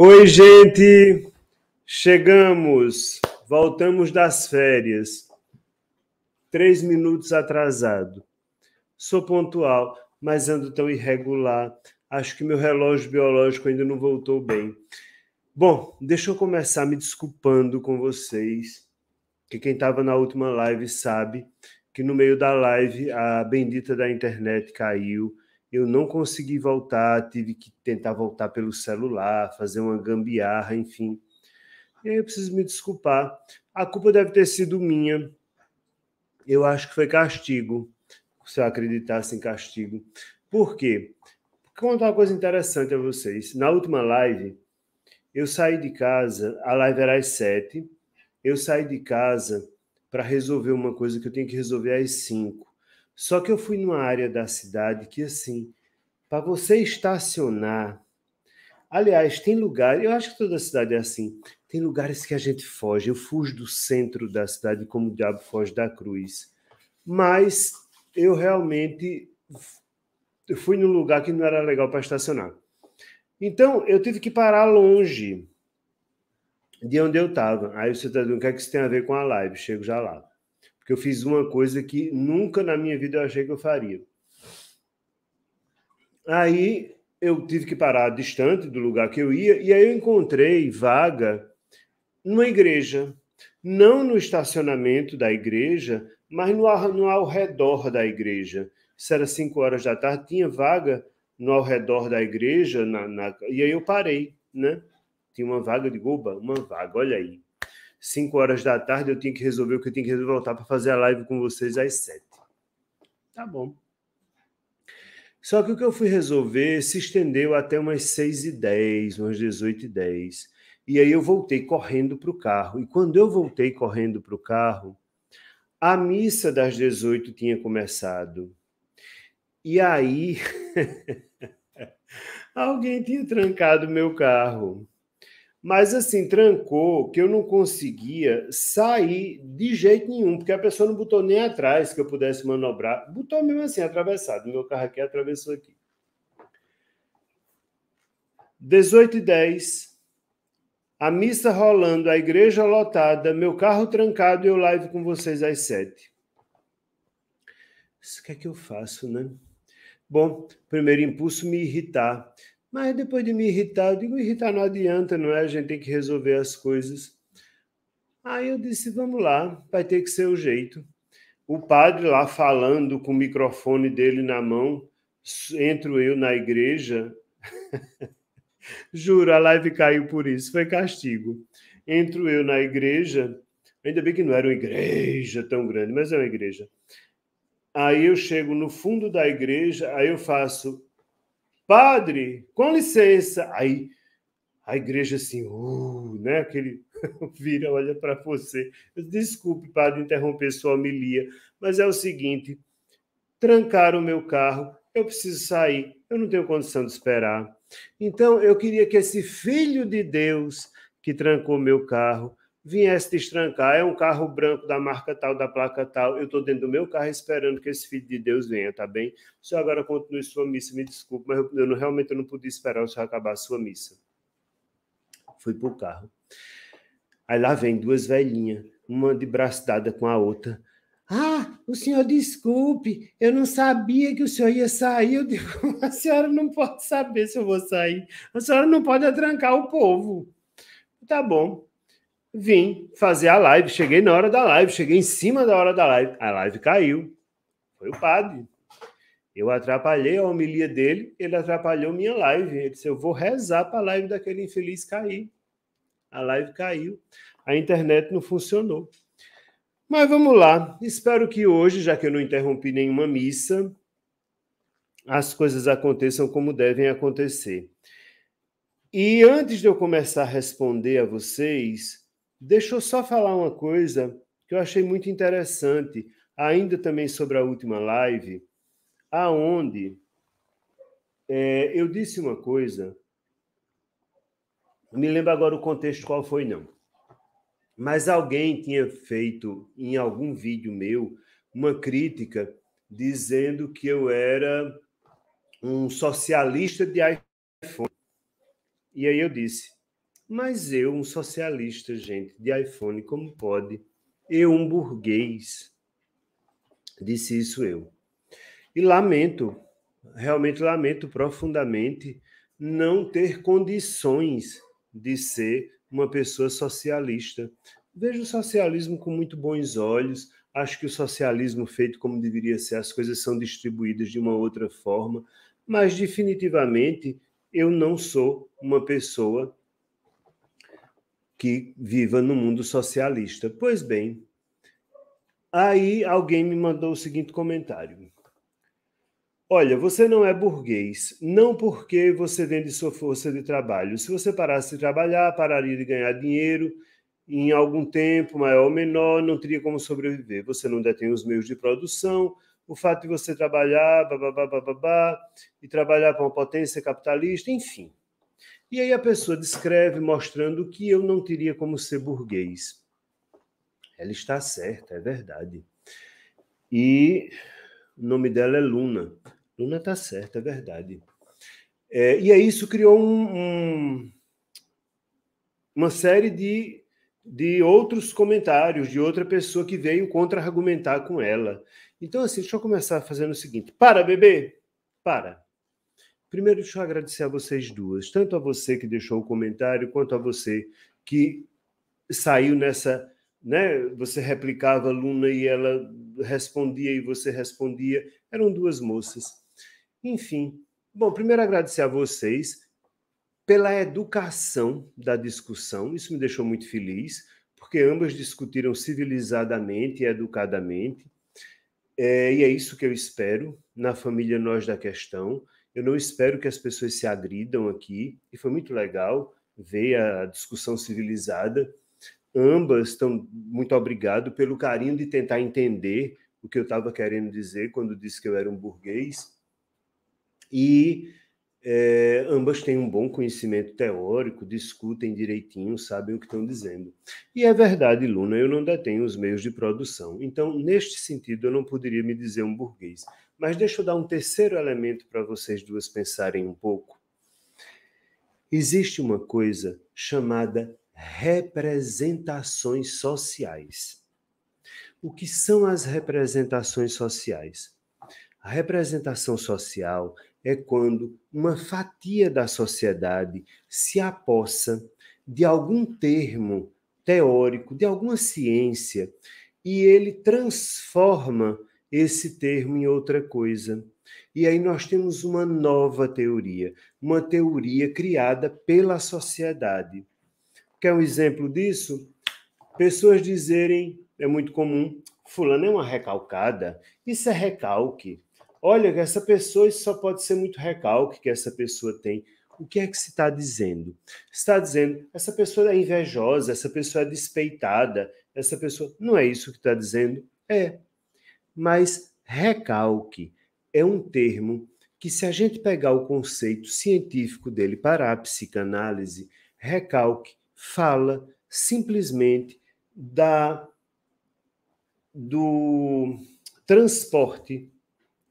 Oi, gente! Chegamos, voltamos das férias. Três minutos atrasado. Sou pontual, mas ando tão irregular. Acho que meu relógio biológico ainda não voltou bem. Bom, deixa eu começar me desculpando com vocês, que quem estava na última live sabe que no meio da live a bendita da internet caiu eu não consegui voltar, tive que tentar voltar pelo celular, fazer uma gambiarra, enfim. E aí eu preciso me desculpar. A culpa deve ter sido minha. Eu acho que foi castigo, se eu acreditasse em castigo. Por quê? Porque contar uma coisa interessante a vocês. Na última live, eu saí de casa, a live era às sete, eu saí de casa para resolver uma coisa que eu tenho que resolver às cinco. Só que eu fui numa área da cidade que, assim, para você estacionar. Aliás, tem lugar, eu acho que toda cidade é assim. Tem lugares que a gente foge. Eu fujo do centro da cidade como o diabo foge da cruz. Mas eu realmente fui num lugar que não era legal para estacionar. Então, eu tive que parar longe de onde eu estava. Aí você está dizendo, o que é que isso tem a ver com a live? Chego já lá que eu fiz uma coisa que nunca na minha vida eu achei que eu faria. Aí eu tive que parar distante do lugar que eu ia, e aí eu encontrei vaga numa igreja, não no estacionamento da igreja, mas no, no ao redor da igreja. Isso era 5 horas da tarde, tinha vaga no ao redor da igreja, na, na, e aí eu parei, né? Tinha uma vaga de goba, uma vaga, olha aí. 5 horas da tarde, eu tinha que resolver o que eu tinha que resolver, voltar para fazer a live com vocês às 7. Tá bom. Só que o que eu fui resolver se estendeu até umas 6 e 10, umas 18 e 10. E aí eu voltei correndo para o carro. E quando eu voltei correndo para o carro, a missa das 18 tinha começado. E aí alguém tinha trancado meu carro mas assim, trancou que eu não conseguia sair de jeito nenhum, porque a pessoa não botou nem atrás que eu pudesse manobrar, botou mesmo assim, atravessado. Meu carro aqui atravessou aqui. 18 e 10, a missa rolando, a igreja lotada, meu carro trancado e eu live com vocês às 7. Isso que é que eu faço, né? Bom, primeiro impulso me irritar. Mas depois de me irritar, eu digo: irritar não adianta, não é? A gente tem que resolver as coisas. Aí eu disse: vamos lá, vai ter que ser o jeito. O padre lá falando com o microfone dele na mão, entro eu na igreja. Juro, a live caiu por isso, foi castigo. Entro eu na igreja, ainda bem que não era uma igreja tão grande, mas é uma igreja. Aí eu chego no fundo da igreja, aí eu faço Padre, com licença. Aí a igreja assim, uh, né? Aquele vira, olha para você. Desculpe, padre, interromper sua homilia, mas é o seguinte: trancaram o meu carro, eu preciso sair, eu não tenho condição de esperar. Então, eu queria que esse filho de Deus que trancou meu carro viesse destrancar, é um carro branco da marca tal, da placa tal, eu estou dentro do meu carro esperando que esse filho de Deus venha, tá bem? O senhor agora continue sua missa, me desculpe, mas eu não, realmente eu não podia esperar o senhor acabar a sua missa. Fui pro carro. Aí lá vem duas velhinhas, uma de braço dada com a outra. Ah, o senhor desculpe, eu não sabia que o senhor ia sair. Eu digo, a senhora não pode saber se eu vou sair. A senhora não pode atrancar o povo. Tá bom, vim fazer a live. Cheguei na hora da live, cheguei em cima da hora da live. A live caiu. Foi o padre. Eu atrapalhei a homilia dele, ele atrapalhou minha live. Ele disse: Eu vou rezar para a live daquele infeliz cair. A live caiu. A internet não funcionou. Mas vamos lá. Espero que hoje, já que eu não interrompi nenhuma missa, as coisas aconteçam como devem acontecer. E antes de eu começar a responder a vocês, Deixa eu só falar uma coisa que eu achei muito interessante, ainda também sobre a última live, aonde é, eu disse uma coisa, me lembro agora o contexto qual foi, não. Mas alguém tinha feito em algum vídeo meu uma crítica dizendo que eu era um socialista de iPhone. E aí eu disse: mas eu, um socialista, gente, de iPhone, como pode? Eu, um burguês, disse isso eu. E lamento, realmente lamento profundamente não ter condições de ser uma pessoa socialista. Vejo o socialismo com muito bons olhos, acho que o socialismo feito como deveria ser, as coisas são distribuídas de uma outra forma, mas definitivamente eu não sou uma pessoa que viva no mundo socialista. Pois bem, aí alguém me mandou o seguinte comentário. Olha, você não é burguês, não porque você vende sua força de trabalho. Se você parasse de trabalhar, pararia de ganhar dinheiro em algum tempo, maior ou menor, não teria como sobreviver. Você não detém os meios de produção, o fato de você trabalhar, babá, babá, babá, e trabalhar para uma potência capitalista, enfim. E aí a pessoa descreve mostrando que eu não teria como ser burguês. Ela está certa, é verdade. E o nome dela é Luna. Luna está certa, é verdade. É, e aí isso criou um, um, uma série de, de outros comentários de outra pessoa que veio contra-argumentar com ela. Então, assim, deixa eu começar fazendo o seguinte: para, bebê, para. Primeiro, deixa eu agradecer a vocês duas, tanto a você que deixou o comentário, quanto a você que saiu nessa. Né? Você replicava a Luna e ela respondia e você respondia. Eram duas moças. Enfim, bom, primeiro agradecer a vocês pela educação da discussão, isso me deixou muito feliz, porque ambas discutiram civilizadamente e educadamente. É, e é isso que eu espero na família Nós da Questão eu não espero que as pessoas se agridam aqui, e foi muito legal ver a discussão civilizada. Ambas estão muito obrigado pelo carinho de tentar entender o que eu estava querendo dizer quando disse que eu era um burguês. E é, ambas têm um bom conhecimento teórico, discutem direitinho, sabem o que estão dizendo. E é verdade, Luna, eu não detenho os meios de produção. Então, neste sentido, eu não poderia me dizer um burguês. Mas deixa eu dar um terceiro elemento para vocês duas pensarem um pouco. Existe uma coisa chamada representações sociais. O que são as representações sociais? A representação social é quando uma fatia da sociedade se apossa de algum termo teórico, de alguma ciência, e ele transforma esse termo em outra coisa. E aí nós temos uma nova teoria, uma teoria criada pela sociedade. Quer um exemplo disso? Pessoas dizerem, é muito comum, fulano é uma recalcada, isso é recalque. Olha, essa pessoa só pode ser muito recalque que essa pessoa tem. O que é que se está dizendo? está dizendo, essa pessoa é invejosa, essa pessoa é despeitada, essa pessoa. Não é isso que está dizendo? É, mas recalque é um termo que, se a gente pegar o conceito científico dele para a psicanálise, recalque fala simplesmente da do transporte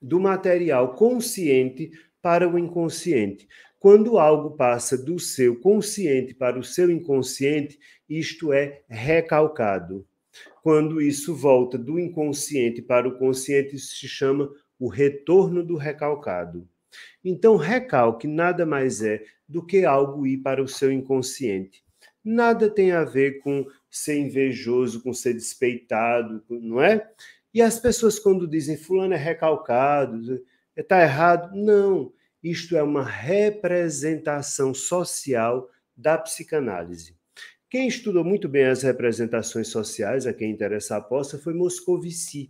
do material consciente para o inconsciente. Quando algo passa do seu consciente para o seu inconsciente, isto é recalcado quando isso volta do inconsciente para o consciente, isso se chama o retorno do recalcado. Então, recalque nada mais é do que algo ir para o seu inconsciente. Nada tem a ver com ser invejoso, com ser despeitado, não é? E as pessoas, quando dizem fulano é recalcado, está é, errado, não. Isto é uma representação social da psicanálise. Quem estudou muito bem as representações sociais, a quem interessa a aposta, foi Moscovici.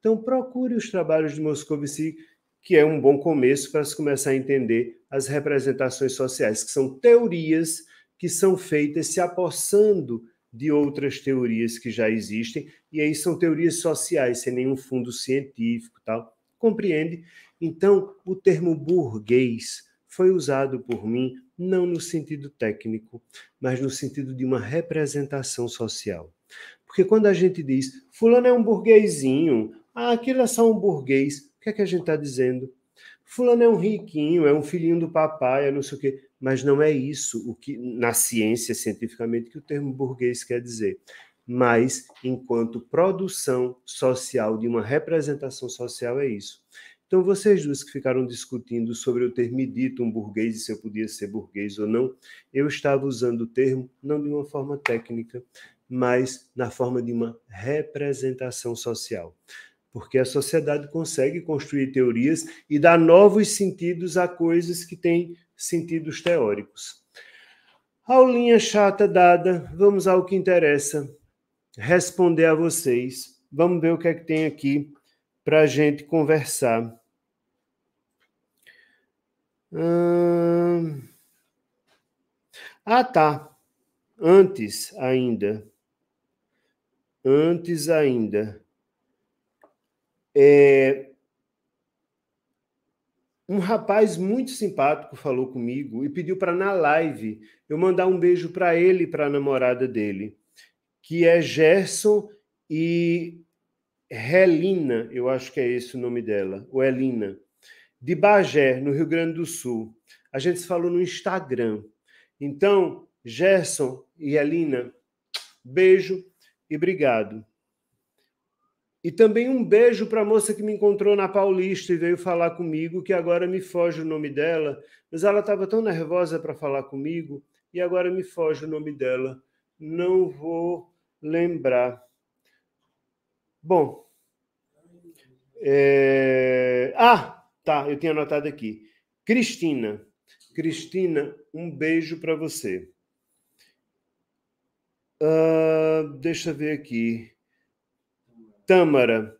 Então, procure os trabalhos de Moscovici, que é um bom começo para se começar a entender as representações sociais, que são teorias que são feitas se apossando de outras teorias que já existem, e aí são teorias sociais, sem nenhum fundo científico, tal. Compreende? Então, o termo burguês foi usado por mim não no sentido técnico, mas no sentido de uma representação social. Porque quando a gente diz, fulano é um burguesinho, ah, aquilo é só um burguês, o que é que a gente está dizendo? Fulano é um riquinho, é um filhinho do papai, é não sei o quê. Mas não é isso o que, na ciência, cientificamente, que o termo burguês quer dizer. Mas, enquanto produção social de uma representação social, é isso. Então, vocês duas que ficaram discutindo sobre eu ter me dito um burguês e se eu podia ser burguês ou não, eu estava usando o termo não de uma forma técnica, mas na forma de uma representação social. Porque a sociedade consegue construir teorias e dar novos sentidos a coisas que têm sentidos teóricos. Aulinha chata dada, vamos ao que interessa. Responder a vocês. Vamos ver o que é que tem aqui para a gente conversar. Ah, tá. Antes ainda. Antes ainda. É... Um rapaz muito simpático falou comigo e pediu para na live eu mandar um beijo para ele e para a namorada dele, que é Gerson e Helena, eu acho que é esse o nome dela, ou Helena de Bagé, no Rio Grande do Sul. A gente se falou no Instagram. Então, Gerson e Alina, beijo e obrigado. E também um beijo para a moça que me encontrou na Paulista e veio falar comigo, que agora me foge o nome dela, mas ela estava tão nervosa para falar comigo e agora me foge o nome dela. Não vou lembrar. Bom. É... Ah! Tá, eu tinha anotado aqui. Cristina. Cristina, um beijo para você. Uh, deixa eu ver aqui. Tâmara.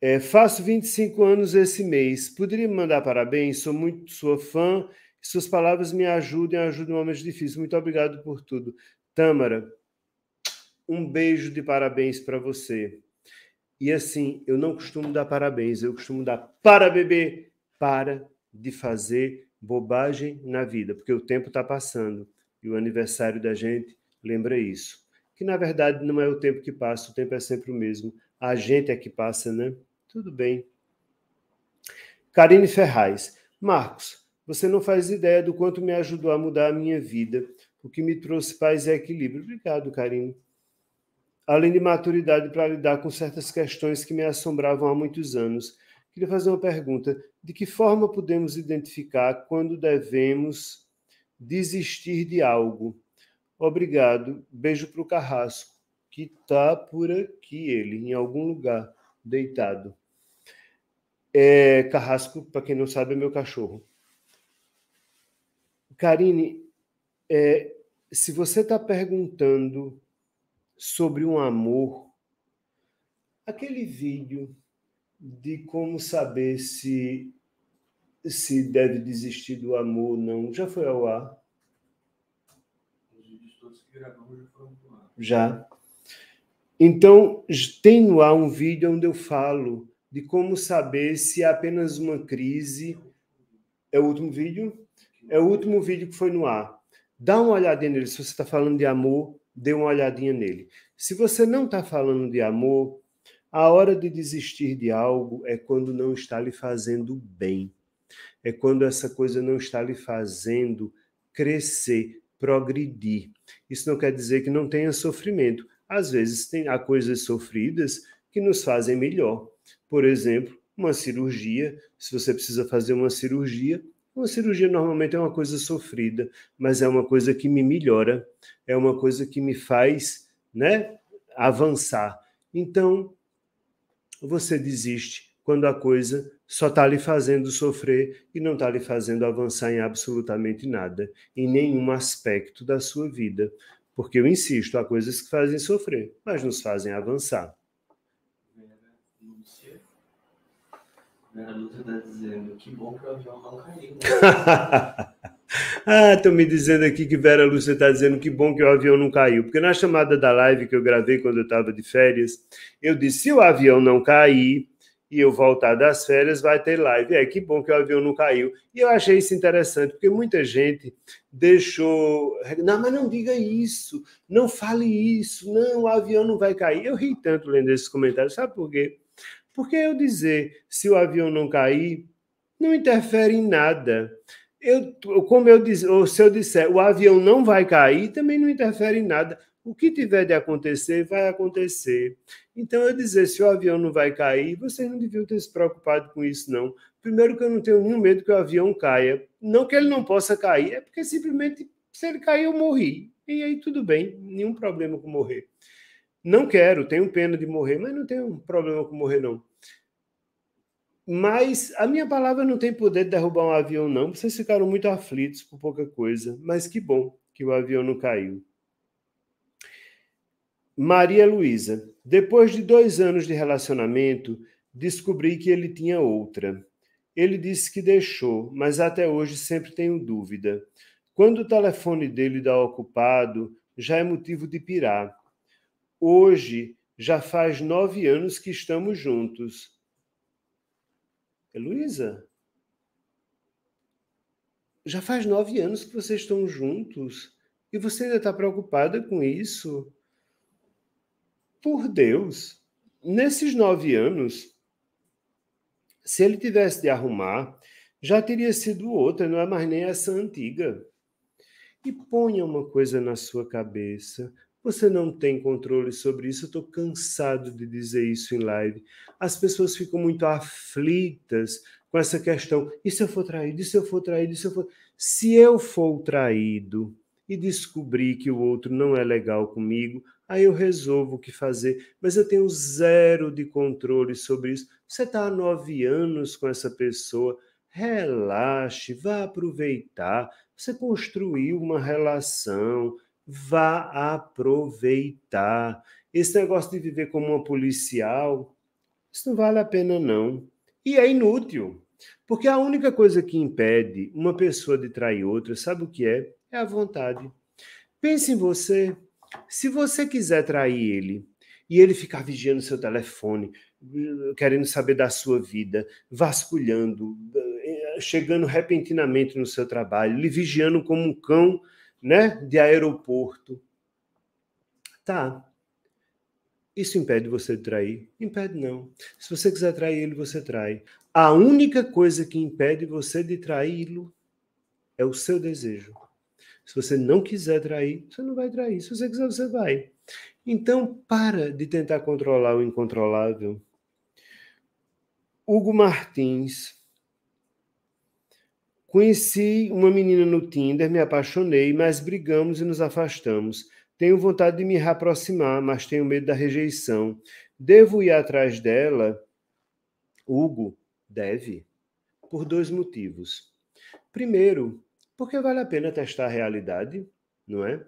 É, faço 25 anos esse mês. Poderia me mandar parabéns? Sou muito sua fã. Suas palavras me ajudem, ajudam um momento difícil. Muito obrigado por tudo. Tâmara, um beijo de parabéns para você. E assim, eu não costumo dar parabéns, eu costumo dar para bebê, para de fazer bobagem na vida, porque o tempo está passando e o aniversário da gente lembra isso. Que na verdade não é o tempo que passa, o tempo é sempre o mesmo. A gente é que passa, né? Tudo bem. Karine Ferraz. Marcos, você não faz ideia do quanto me ajudou a mudar a minha vida. O que me trouxe paz e equilíbrio. Obrigado, Karine além de maturidade para lidar com certas questões que me assombravam há muitos anos. Queria fazer uma pergunta: de que forma podemos identificar quando devemos desistir de algo? Obrigado. Beijo para o Carrasco, que está por aqui, ele, em algum lugar, deitado. É, Carrasco, para quem não sabe, é meu cachorro. Karine, é, se você está perguntando sobre um amor. Aquele vídeo de como saber se se deve desistir do amor ou não, já foi ao ar? já Então, tem no ar um vídeo onde eu falo de como saber se é apenas uma crise. É o último vídeo? É o último vídeo que é foi no ar. Dá uma olhadinha nele, se você está falando de amor, dê uma olhadinha nele. Se você não está falando de amor, a hora de desistir de algo é quando não está lhe fazendo bem. É quando essa coisa não está lhe fazendo crescer, progredir. Isso não quer dizer que não tenha sofrimento. Às vezes tem, há coisas sofridas que nos fazem melhor. Por exemplo, uma cirurgia. Se você precisa fazer uma cirurgia, uma cirurgia normalmente é uma coisa sofrida, mas é uma coisa que me melhora, é uma coisa que me faz, né, avançar. Então, você desiste quando a coisa só está lhe fazendo sofrer e não está lhe fazendo avançar em absolutamente nada, em nenhum aspecto da sua vida. Porque eu insisto, há coisas que fazem sofrer, mas nos fazem avançar. Vera Lúcia está dizendo, que bom que o avião não caiu. Né? ah, estão me dizendo aqui que Vera Lúcia está dizendo que bom que o avião não caiu. Porque na chamada da live que eu gravei quando eu estava de férias, eu disse: se o avião não cair e eu voltar das férias, vai ter live. É, que bom que o avião não caiu. E eu achei isso interessante, porque muita gente deixou. Não, mas não diga isso, não fale isso, não, o avião não vai cair. Eu ri tanto lendo esses comentários, sabe por quê? Porque eu dizer se o avião não cair não interfere em nada. Eu, como eu disse, ou se eu disser o avião não vai cair, também não interfere em nada. O que tiver de acontecer, vai acontecer. Então, eu dizer se o avião não vai cair, vocês não deviam ter se preocupado com isso, não. Primeiro, que eu não tenho nenhum medo que o avião caia. Não que ele não possa cair, é porque simplesmente se ele cair, eu morri. E aí tudo bem, nenhum problema com morrer. Não quero, tenho pena de morrer, mas não tenho problema com morrer, não. Mas a minha palavra não tem poder de derrubar um avião, não. Vocês ficaram muito aflitos por pouca coisa, mas que bom que o avião não caiu. Maria Luísa, depois de dois anos de relacionamento, descobri que ele tinha outra. Ele disse que deixou, mas até hoje sempre tenho dúvida. Quando o telefone dele dá ocupado, já é motivo de pirar. Hoje já faz nove anos que estamos juntos Luísa, já faz nove anos que vocês estão juntos e você ainda está preocupada com isso? Por Deus, nesses nove anos, se ele tivesse de arrumar, já teria sido outra, não é mais nem essa antiga. E ponha uma coisa na sua cabeça: você não tem controle sobre isso. Eu estou cansado de dizer isso em live. As pessoas ficam muito aflitas com essa questão. E se eu for traído? E se eu for traído? E se eu for... Se eu for traído e descobrir que o outro não é legal comigo, aí eu resolvo o que fazer, mas eu tenho zero de controle sobre isso. Você está há nove anos com essa pessoa, relaxe, vá aproveitar. Você construiu uma relação, vá aproveitar. Esse negócio de viver como uma policial, isso não vale a pena, não. E é inútil. Porque a única coisa que impede uma pessoa de trair outra, sabe o que é? É a vontade. Pense em você. Se você quiser trair ele e ele ficar vigiando seu telefone, querendo saber da sua vida, vasculhando, eh, chegando repentinamente no seu trabalho, lhe vigiando como um cão né, de aeroporto. Tá. Isso impede você de trair? Impede não. Se você quiser trair ele, você trai. A única coisa que impede você de traí-lo é o seu desejo. Se você não quiser trair, você não vai trair. Se você quiser, você vai. Então, para de tentar controlar o incontrolável. Hugo Martins Conheci uma menina no Tinder, me apaixonei, mas brigamos e nos afastamos. Tenho vontade de me aproximar, mas tenho medo da rejeição. Devo ir atrás dela? Hugo, deve. Por dois motivos. Primeiro, porque vale a pena testar a realidade, não é?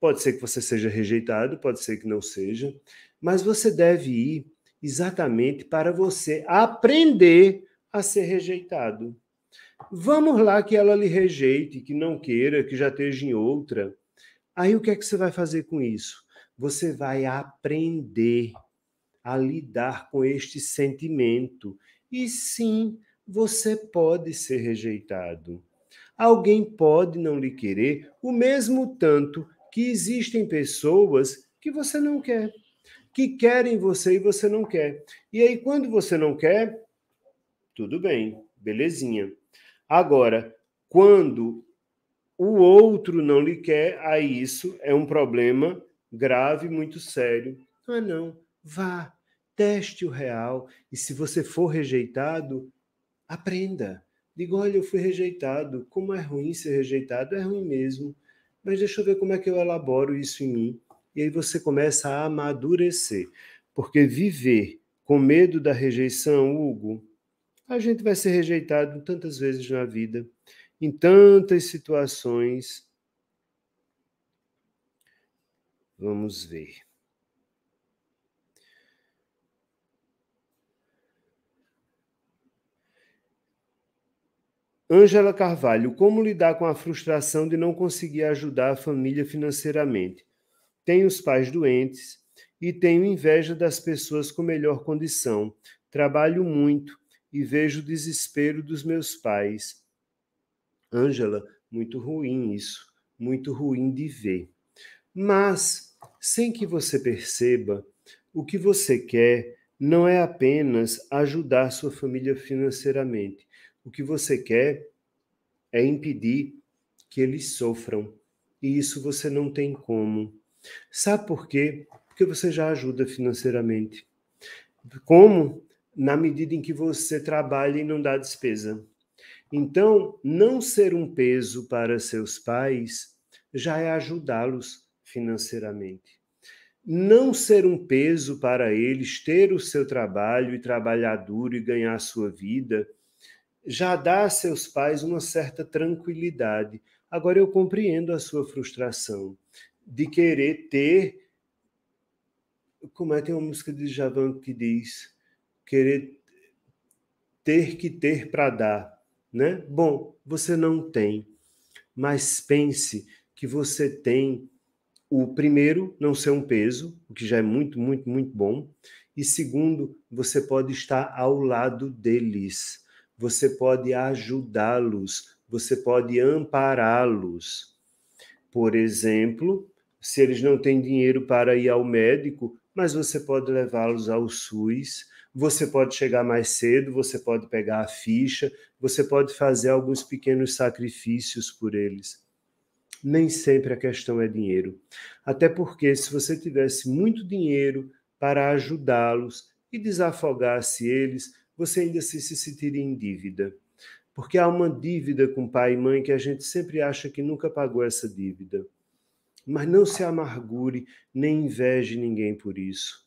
Pode ser que você seja rejeitado, pode ser que não seja, mas você deve ir exatamente para você aprender a ser rejeitado. Vamos lá que ela lhe rejeite, que não queira, que já esteja em outra. Aí o que é que você vai fazer com isso? Você vai aprender a lidar com este sentimento. E sim, você pode ser rejeitado. Alguém pode não lhe querer, o mesmo tanto que existem pessoas que você não quer, que querem você e você não quer. E aí, quando você não quer, tudo bem, belezinha. Agora, quando o outro não lhe quer, aí isso é um problema grave, muito sério. Ah, não, vá, teste o real. E se você for rejeitado, aprenda. Diga, olha, eu fui rejeitado. Como é ruim ser rejeitado? É ruim mesmo. Mas deixa eu ver como é que eu elaboro isso em mim. E aí você começa a amadurecer. Porque viver com medo da rejeição, Hugo, a gente vai ser rejeitado tantas vezes na vida, em tantas situações. Vamos ver. Ângela Carvalho, como lidar com a frustração de não conseguir ajudar a família financeiramente? Tenho os pais doentes e tenho inveja das pessoas com melhor condição. Trabalho muito, e vejo o desespero dos meus pais. Ângela, muito ruim isso, muito ruim de ver. Mas, sem que você perceba, o que você quer não é apenas ajudar sua família financeiramente. O que você quer é impedir que eles sofram. E isso você não tem como. Sabe por quê? Porque você já ajuda financeiramente. Como? na medida em que você trabalha e não dá despesa. Então, não ser um peso para seus pais já é ajudá-los financeiramente. Não ser um peso para eles ter o seu trabalho e trabalhar duro e ganhar a sua vida já dá a seus pais uma certa tranquilidade. Agora eu compreendo a sua frustração de querer ter como é que tem uma música de Javan que diz querer ter que ter para dar, né? Bom, você não tem, mas pense que você tem o primeiro, não ser um peso, o que já é muito, muito, muito bom, e segundo, você pode estar ao lado deles, você pode ajudá-los, você pode ampará-los. Por exemplo, se eles não têm dinheiro para ir ao médico, mas você pode levá-los ao SUS, você pode chegar mais cedo, você pode pegar a ficha, você pode fazer alguns pequenos sacrifícios por eles. Nem sempre a questão é dinheiro. Até porque, se você tivesse muito dinheiro para ajudá-los e desafogasse eles, você ainda se, se sentiria em dívida. Porque há uma dívida com pai e mãe que a gente sempre acha que nunca pagou essa dívida. Mas não se amargure, nem inveje ninguém por isso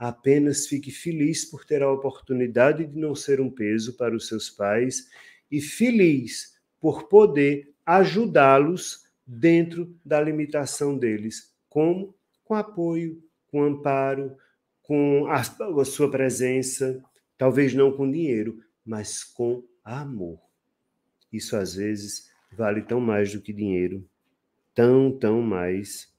Apenas fique feliz por ter a oportunidade de não ser um peso para os seus pais e feliz por poder ajudá-los dentro da limitação deles. Como? Com apoio, com amparo, com a, a sua presença, talvez não com dinheiro, mas com amor. Isso às vezes vale tão mais do que dinheiro, tão, tão mais.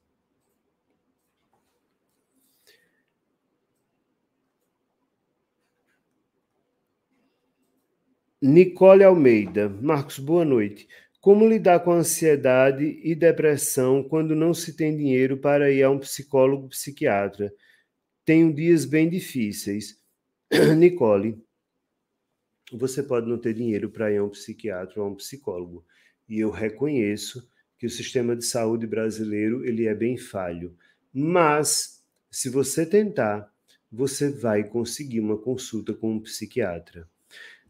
Nicole Almeida. Marcos, boa noite. Como lidar com ansiedade e depressão quando não se tem dinheiro para ir a um psicólogo psiquiatra? Tenho dias bem difíceis. Nicole, você pode não ter dinheiro para ir a um psiquiatra ou a um psicólogo. E eu reconheço que o sistema de saúde brasileiro ele é bem falho. Mas, se você tentar, você vai conseguir uma consulta com um psiquiatra.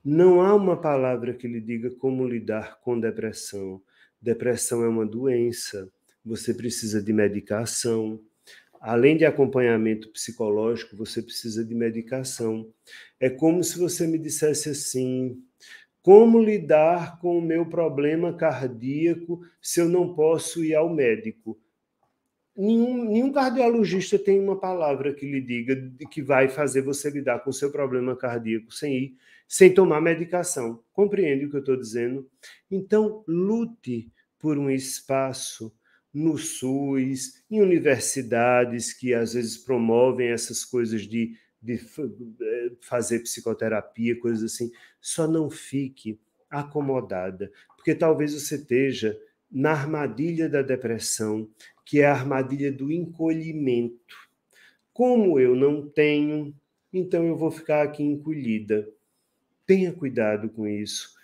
Não há uma palavra que lhe diga como lidar com depressão. Depressão é uma doença, você precisa de medicação. Além de acompanhamento psicológico, você precisa de medicação. É como se você me dissesse assim: como lidar com o meu problema cardíaco se eu não posso ir ao médico? Nenhum, nenhum, cardiologista tem uma palavra que lhe diga que vai fazer você lidar com seu problema cardíaco sem ir sem tomar medicação. Compreende o que eu estou dizendo? Então, lute por um espaço no SUS, em universidades que às vezes promovem essas coisas de, de eh, fazer psicoterapia, coisas assim. Só não fique acomodada, porque talvez você esteja na armadilha da depressão, que é a armadilha do encolhimento. Como eu não tenho, então eu vou ficar aqui encolhida. Tenha cuidado com isso.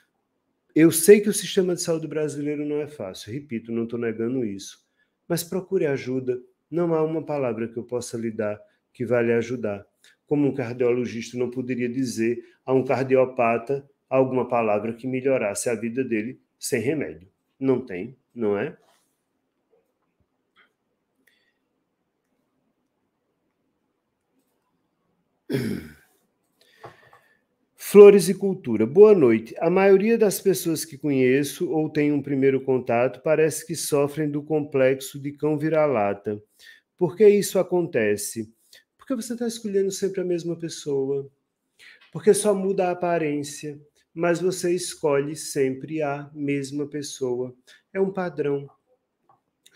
Eu sei que o sistema de saúde brasileiro não é fácil, repito, não estou negando isso. Mas procure ajuda. Não há uma palavra que eu possa lhe dar que vá lhe ajudar. Como um cardiologista não poderia dizer a um cardiopata alguma palavra que melhorasse a vida dele sem remédio. Não tem, não é? Flores e cultura. Boa noite. A maioria das pessoas que conheço ou tem um primeiro contato parece que sofrem do complexo de cão vira-lata. Por que isso acontece? Porque você está escolhendo sempre a mesma pessoa. Porque só muda a aparência, mas você escolhe sempre a mesma pessoa. É um padrão.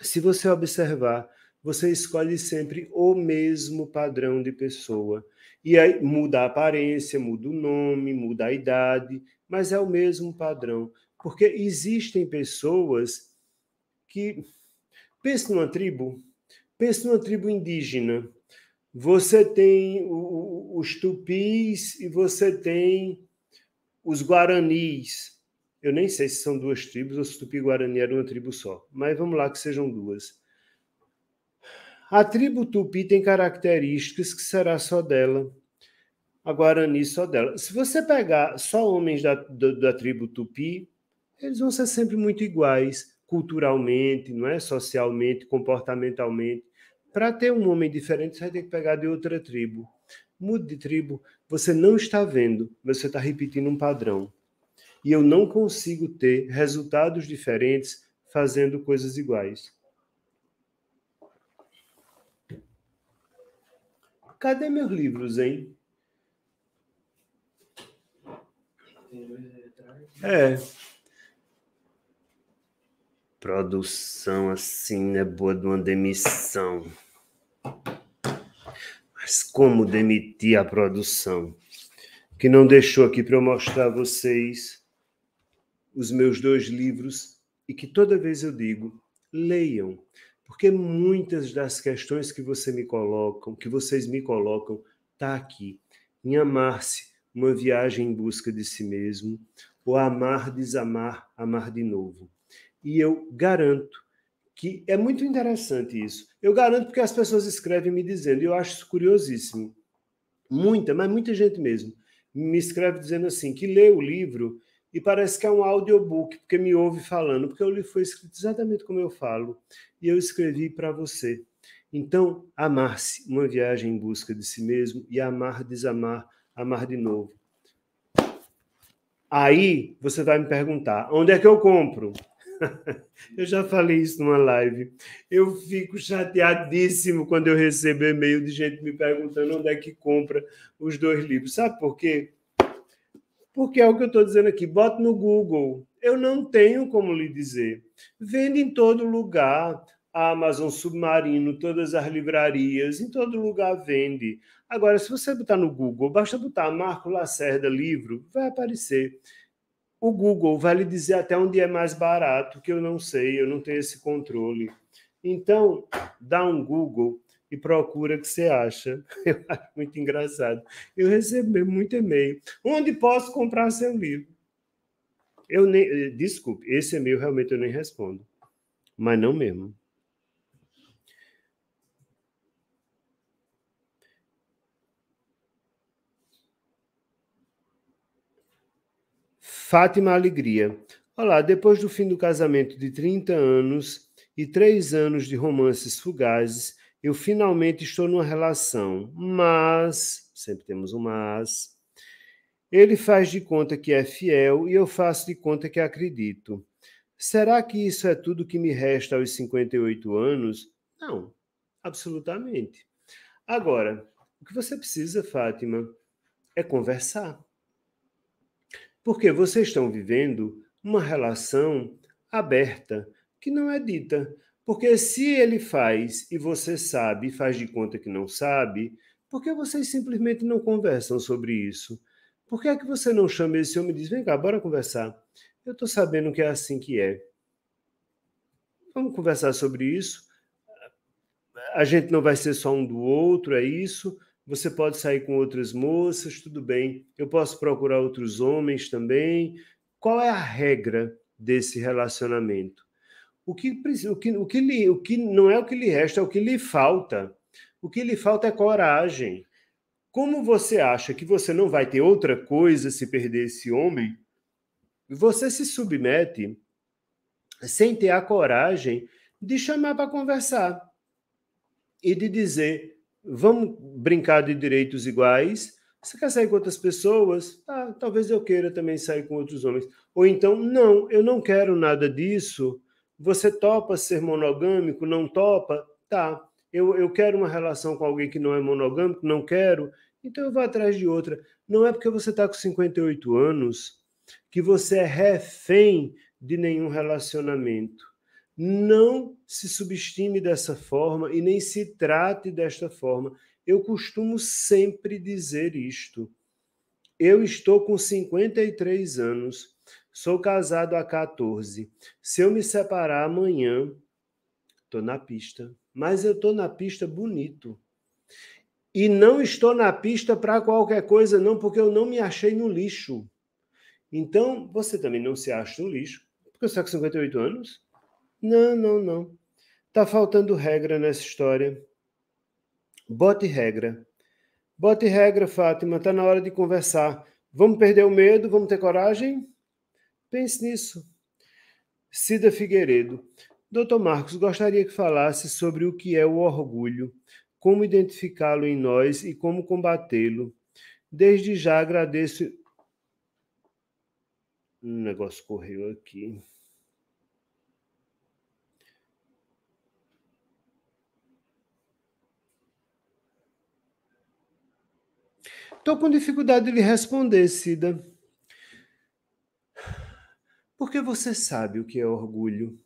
Se você observar, você escolhe sempre o mesmo padrão de pessoa. E aí muda a aparência, muda o nome, muda a idade, mas é o mesmo padrão. Porque existem pessoas que. Pensa numa tribo, pensa numa tribo indígena. Você tem os tupis e você tem os guaranis. Eu nem sei se são duas tribos ou se tupi-guarani era uma tribo só, mas vamos lá que sejam duas. A tribo Tupi tem características que será só dela, a Guarani só dela. Se você pegar só homens da, da, da tribo Tupi, eles vão ser sempre muito iguais, culturalmente, não é? Socialmente, comportamentalmente. Para ter um homem diferente, você vai ter que pegar de outra tribo. Mude de tribo, você não está vendo, você está repetindo um padrão. E eu não consigo ter resultados diferentes fazendo coisas iguais. Cadê meus livros, hein? É. Produção assim não é boa de uma demissão. Mas como demitir a produção? Que não deixou aqui para eu mostrar a vocês os meus dois livros e que toda vez eu digo: leiam, porque muitas das questões que você me colocam, que vocês me colocam, está aqui. Em amar-se, uma viagem em busca de si mesmo, ou amar, desamar, amar de novo. E eu garanto que é muito interessante isso. Eu garanto porque as pessoas escrevem me dizendo, e eu acho isso curiosíssimo. Muita, mas muita gente mesmo, me escreve dizendo assim: que lê o livro e parece que é um audiobook, porque me ouve falando, porque o livro foi escrito exatamente como eu falo, e eu escrevi para você. Então, amar-se, uma viagem em busca de si mesmo, e amar, desamar, amar de novo. Aí você vai me perguntar: onde é que eu compro? eu já falei isso numa live. Eu fico chateadíssimo quando eu recebo e-mail de gente me perguntando onde é que compra os dois livros. Sabe por quê? Porque é o que eu estou dizendo aqui. Bota no Google. Eu não tenho como lhe dizer. Vende em todo lugar. A Amazon Submarino, todas as livrarias, em todo lugar vende. Agora, se você botar no Google, basta botar Marco Lacerda livro, vai aparecer. O Google vai lhe dizer até onde é mais barato, que eu não sei, eu não tenho esse controle. Então, dá um Google e procura que você acha. Eu acho muito engraçado. Eu recebo muito e-mail. Onde posso comprar seu livro? Eu nem, eh, desculpe, esse e-mail realmente eu nem respondo. Mas não mesmo. Fátima Alegria. Olá, depois do fim do casamento de 30 anos e três anos de romances fugazes, eu finalmente estou numa relação, mas, sempre temos um mas, ele faz de conta que é fiel e eu faço de conta que acredito. Será que isso é tudo que me resta aos 58 anos? Não, absolutamente. Agora, o que você precisa, Fátima, é conversar. Porque vocês estão vivendo uma relação aberta, que não é dita. Porque se ele faz e você sabe faz de conta que não sabe, por que vocês simplesmente não conversam sobre isso? Por que é que você não chama esse homem e diz: vem cá, bora conversar? Eu estou sabendo que é assim que é. Vamos conversar sobre isso. A gente não vai ser só um do outro, é isso. Você pode sair com outras moças, tudo bem. Eu posso procurar outros homens também. Qual é a regra desse relacionamento? O que, o, que, o, que lhe, o que não é o que lhe resta, é o que lhe falta. O que lhe falta é coragem. Como você acha que você não vai ter outra coisa se perder esse homem? Você se submete sem ter a coragem de chamar para conversar e de dizer: vamos brincar de direitos iguais. Você quer sair com outras pessoas? Ah, talvez eu queira também sair com outros homens. Ou então, não, eu não quero nada disso. Você topa ser monogâmico? Não topa? Tá. Eu, eu quero uma relação com alguém que não é monogâmico? Não quero. Então eu vou atrás de outra. Não é porque você está com 58 anos que você é refém de nenhum relacionamento. Não se subestime dessa forma e nem se trate desta forma. Eu costumo sempre dizer isto. Eu estou com 53 anos Sou casado há 14. Se eu me separar amanhã, tô na pista. Mas eu tô na pista bonito. E não estou na pista para qualquer coisa, não, porque eu não me achei no lixo. Então, você também não se acha no lixo, porque você está com 58 anos? Não, não, não. Tá faltando regra nessa história. Bote regra. Bote regra, Fátima, tá na hora de conversar. Vamos perder o medo, vamos ter coragem? Pense nisso. Cida Figueiredo. Doutor Marcos, gostaria que falasse sobre o que é o orgulho, como identificá-lo em nós e como combatê-lo. Desde já agradeço. Um negócio correu aqui. Estou com dificuldade de lhe responder, Cida. Porque você sabe o que é orgulho.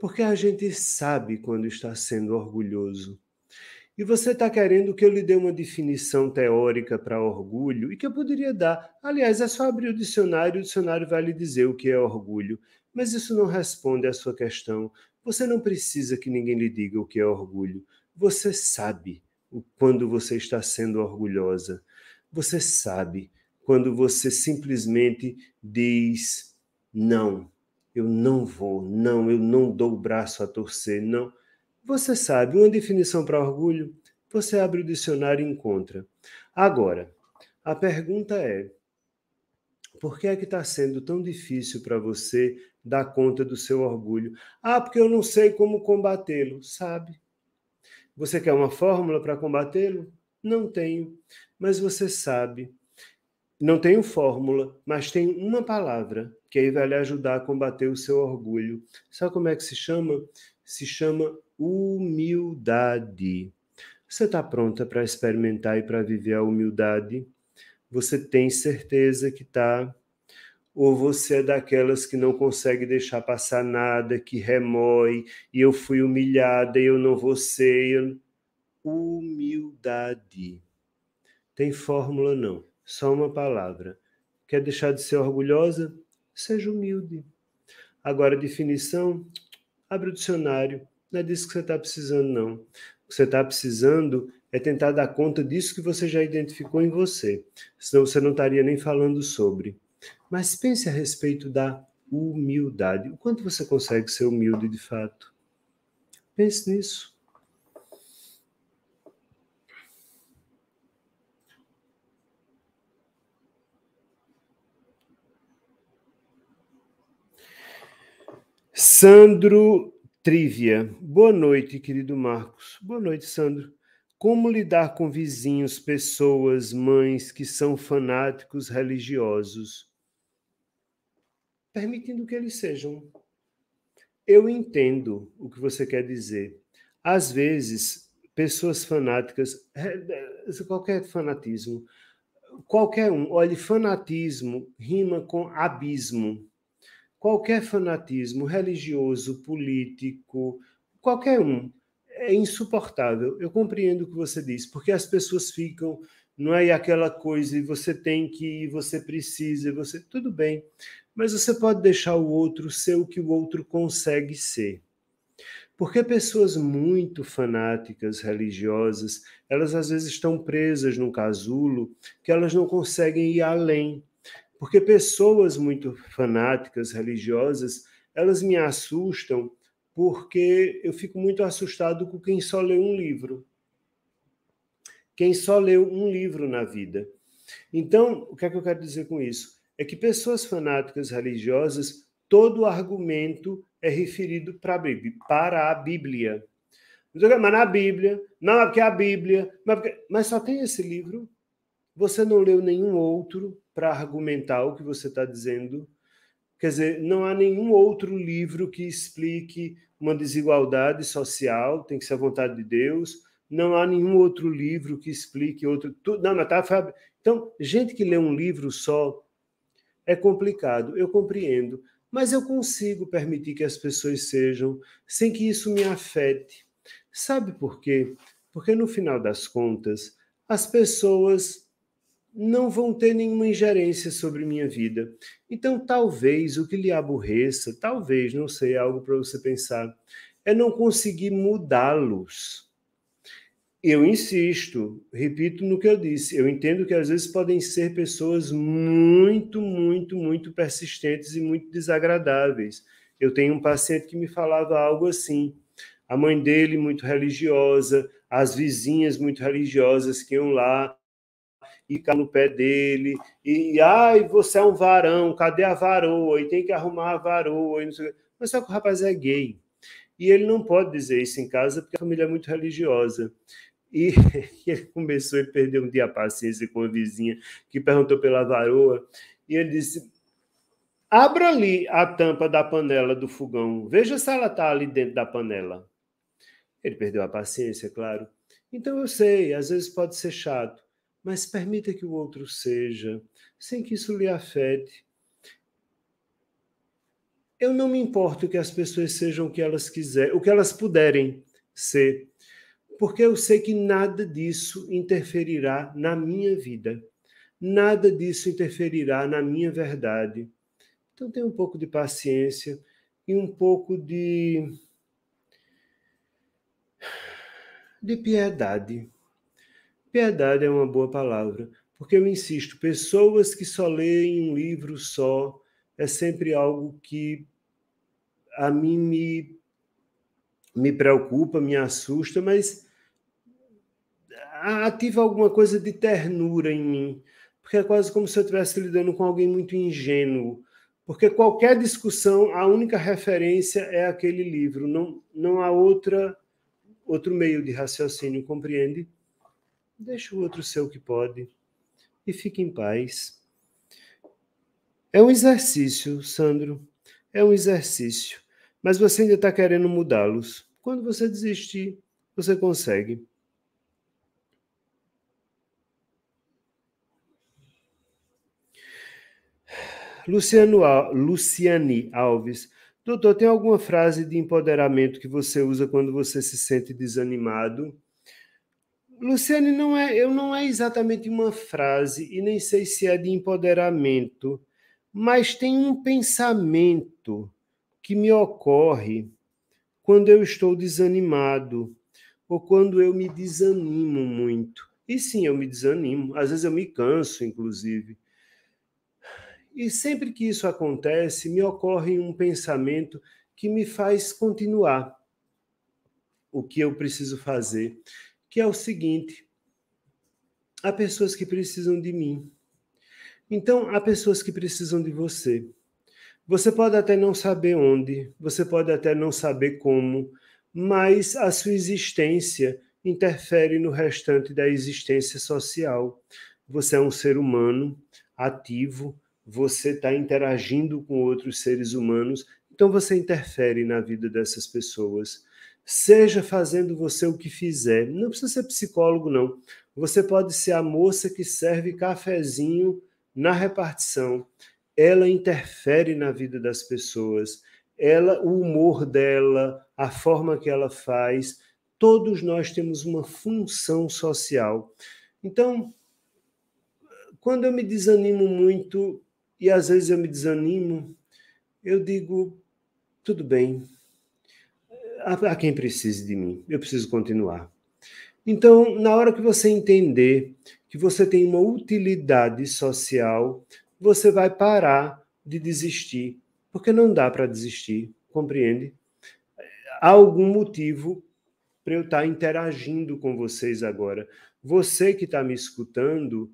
Porque a gente sabe quando está sendo orgulhoso. E você está querendo que eu lhe dê uma definição teórica para orgulho e que eu poderia dar. Aliás, é só abrir o dicionário, o dicionário vai lhe dizer o que é orgulho. Mas isso não responde à sua questão. Você não precisa que ninguém lhe diga o que é orgulho. Você sabe quando você está sendo orgulhosa. Você sabe quando você simplesmente diz não, eu não vou, não, eu não dou o braço a torcer, não. Você sabe, uma definição para orgulho, você abre o dicionário e encontra. Agora, a pergunta é: por que é que está sendo tão difícil para você dar conta do seu orgulho? Ah, porque eu não sei como combatê-lo. Sabe? Você quer uma fórmula para combatê-lo? Não tenho, mas você sabe. Não tenho fórmula, mas tem uma palavra que aí vai lhe ajudar a combater o seu orgulho. Sabe como é que se chama? Se chama humildade. Você está pronta para experimentar e para viver a humildade? Você tem certeza que está? Ou você é daquelas que não consegue deixar passar nada, que remoe, e eu fui humilhada, e eu não vou ser. Eu... Humildade. Tem fórmula, não. Só uma palavra. Quer deixar de ser orgulhosa? seja humilde. Agora, definição, abre o dicionário. Não é disso que você está precisando, não. O que você está precisando é tentar dar conta disso que você já identificou em você, senão você não estaria nem falando sobre. Mas pense a respeito da humildade. O quanto você consegue ser humilde de fato? Pense nisso. Sandro Trivia. Boa noite, querido Marcos. Boa noite, Sandro. Como lidar com vizinhos, pessoas, mães que são fanáticos religiosos? Permitindo que eles sejam. Eu entendo o que você quer dizer. Às vezes, pessoas fanáticas, eh, qualquer fanatismo, qualquer um, olhe, fanatismo rima com abismo qualquer fanatismo religioso, político, qualquer um, é insuportável. Eu compreendo o que você diz, porque as pessoas ficam, não é aquela coisa e você tem que, você precisa, você tudo bem, mas você pode deixar o outro ser o que o outro consegue ser. Porque pessoas muito fanáticas, religiosas, elas às vezes estão presas num casulo que elas não conseguem ir além porque pessoas muito fanáticas, religiosas, elas me assustam porque eu fico muito assustado com quem só lê um livro. Quem só leu um livro na vida. Então, o que é que eu quero dizer com isso? É que pessoas fanáticas religiosas, todo argumento é referido para a Bíblia. Mas na Bíblia, não é porque é a Bíblia, mas, porque... mas só tem esse livro. Você não leu nenhum outro para argumentar o que você está dizendo. Quer dizer, não há nenhum outro livro que explique uma desigualdade social, tem que ser a vontade de Deus. Não há nenhum outro livro que explique outro. não, mas tá, Fábio. Então, gente que lê um livro só é complicado, eu compreendo. Mas eu consigo permitir que as pessoas sejam, sem que isso me afete. Sabe por quê? Porque no final das contas, as pessoas não vão ter nenhuma ingerência sobre minha vida. Então, talvez o que lhe aborreça, talvez, não sei, é algo para você pensar, é não conseguir mudá-los. Eu insisto, repito no que eu disse, eu entendo que às vezes podem ser pessoas muito, muito, muito persistentes e muito desagradáveis. Eu tenho um paciente que me falava algo assim. A mãe dele, muito religiosa, as vizinhas muito religiosas que iam lá e cai no pé dele, e ai, você é um varão, cadê a varoa? E tem que arrumar a varoa, Mas só que o rapaz é gay. E ele não pode dizer isso em casa porque a família é muito religiosa. E ele começou e perdeu um dia a paciência com a vizinha que perguntou pela varoa, e ele disse: Abra ali a tampa da panela do fogão, veja se ela está ali dentro da panela. Ele perdeu a paciência, claro. Então eu sei, às vezes pode ser chato, mas permita que o outro seja, sem que isso lhe afete. Eu não me importo que as pessoas sejam o que elas quiserem, o que elas puderem ser, porque eu sei que nada disso interferirá na minha vida, nada disso interferirá na minha verdade. Então tenha um pouco de paciência e um pouco de de piedade Piedade é uma boa palavra, porque eu insisto, pessoas que só leem um livro só é sempre algo que a mim me, me preocupa, me assusta, mas ativa alguma coisa de ternura em mim, porque é quase como se eu estivesse lidando com alguém muito ingênuo, porque qualquer discussão, a única referência é aquele livro, não, não há outra outro meio de raciocínio, compreende? deixa o outro ser o que pode e fique em paz. É um exercício, Sandro, é um exercício, mas você ainda está querendo mudá-los. Quando você desistir, você consegue. Luciano Luciane Alves, doutor, tem alguma frase de empoderamento que você usa quando você se sente desanimado? Luciane, não é, eu não é exatamente uma frase e nem sei se é de empoderamento, mas tem um pensamento que me ocorre quando eu estou desanimado ou quando eu me desanimo muito. E sim, eu me desanimo, às vezes eu me canso, inclusive. E sempre que isso acontece, me ocorre um pensamento que me faz continuar o que eu preciso fazer que é o seguinte: há pessoas que precisam de mim. Então, há pessoas que precisam de você. Você pode até não saber onde, você pode até não saber como, mas a sua existência interfere no restante da existência social. Você é um ser humano ativo, você está interagindo com outros seres humanos, então você interfere na vida dessas pessoas. Seja fazendo você o que fizer. Não precisa ser psicólogo, não. Você pode ser a moça que serve cafezinho na repartição. Ela interfere na vida das pessoas. Ela, o humor dela, a forma que ela faz, todos nós temos uma função social. Então, quando eu me desanimo muito, e às vezes eu me desanimo, eu digo: tudo bem, a, quem precise de mim. Eu preciso continuar. Então, na hora que você entender que você tem uma utilidade social, você vai parar de desistir, porque não dá para desistir, compreende? Há algum motivo para eu estar tá interagindo com vocês agora. Você que está me escutando,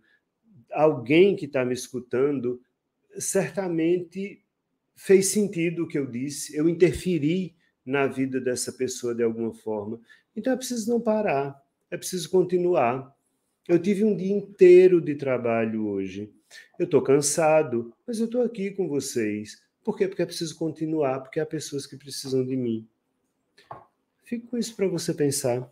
alguém que está me escutando, certamente fez sentido o que eu disse, eu interferi na vida dessa pessoa de alguma forma. Então é preciso não parar, é preciso continuar. Eu tive um dia inteiro de trabalho hoje. Eu estou cansado, mas eu estou aqui com vocês. Por quê? Porque é preciso continuar, porque há pessoas que precisam de mim. Fico isso para você pensar.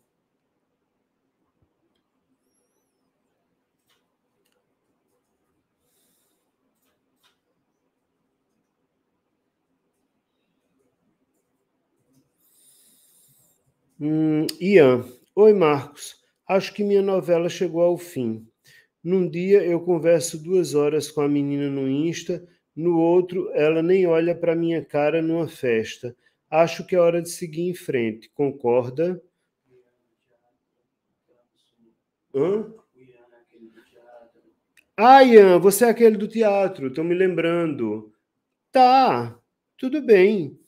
Hum, Ian, oi Marcos, acho que minha novela chegou ao fim. Num dia eu converso duas horas com a menina no Insta, no outro ela nem olha para minha cara numa festa. Acho que é hora de seguir em frente, concorda? Hã? Ah, Ian, você é aquele do teatro, estou me lembrando. Tá, tudo bem.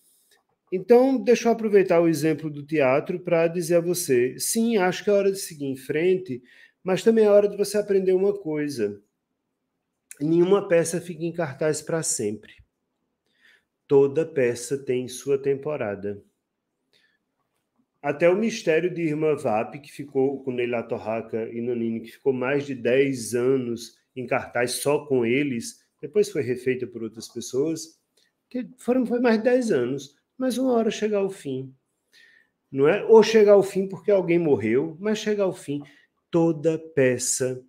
Então, deixa eu aproveitar o exemplo do teatro para dizer a você: sim, acho que é hora de seguir em frente, mas também é hora de você aprender uma coisa. Nenhuma peça fica em cartaz para sempre. Toda peça tem sua temporada. Até o mistério de Irma Vap, que ficou com Neila Torraca e Nanini que ficou mais de 10 anos em cartaz só com eles, depois foi refeita por outras pessoas, que foram, foi mais de 10 anos mas uma hora chegar ao fim. Não é? Ou chegar ao fim porque alguém morreu, mas chegar ao fim. Toda peça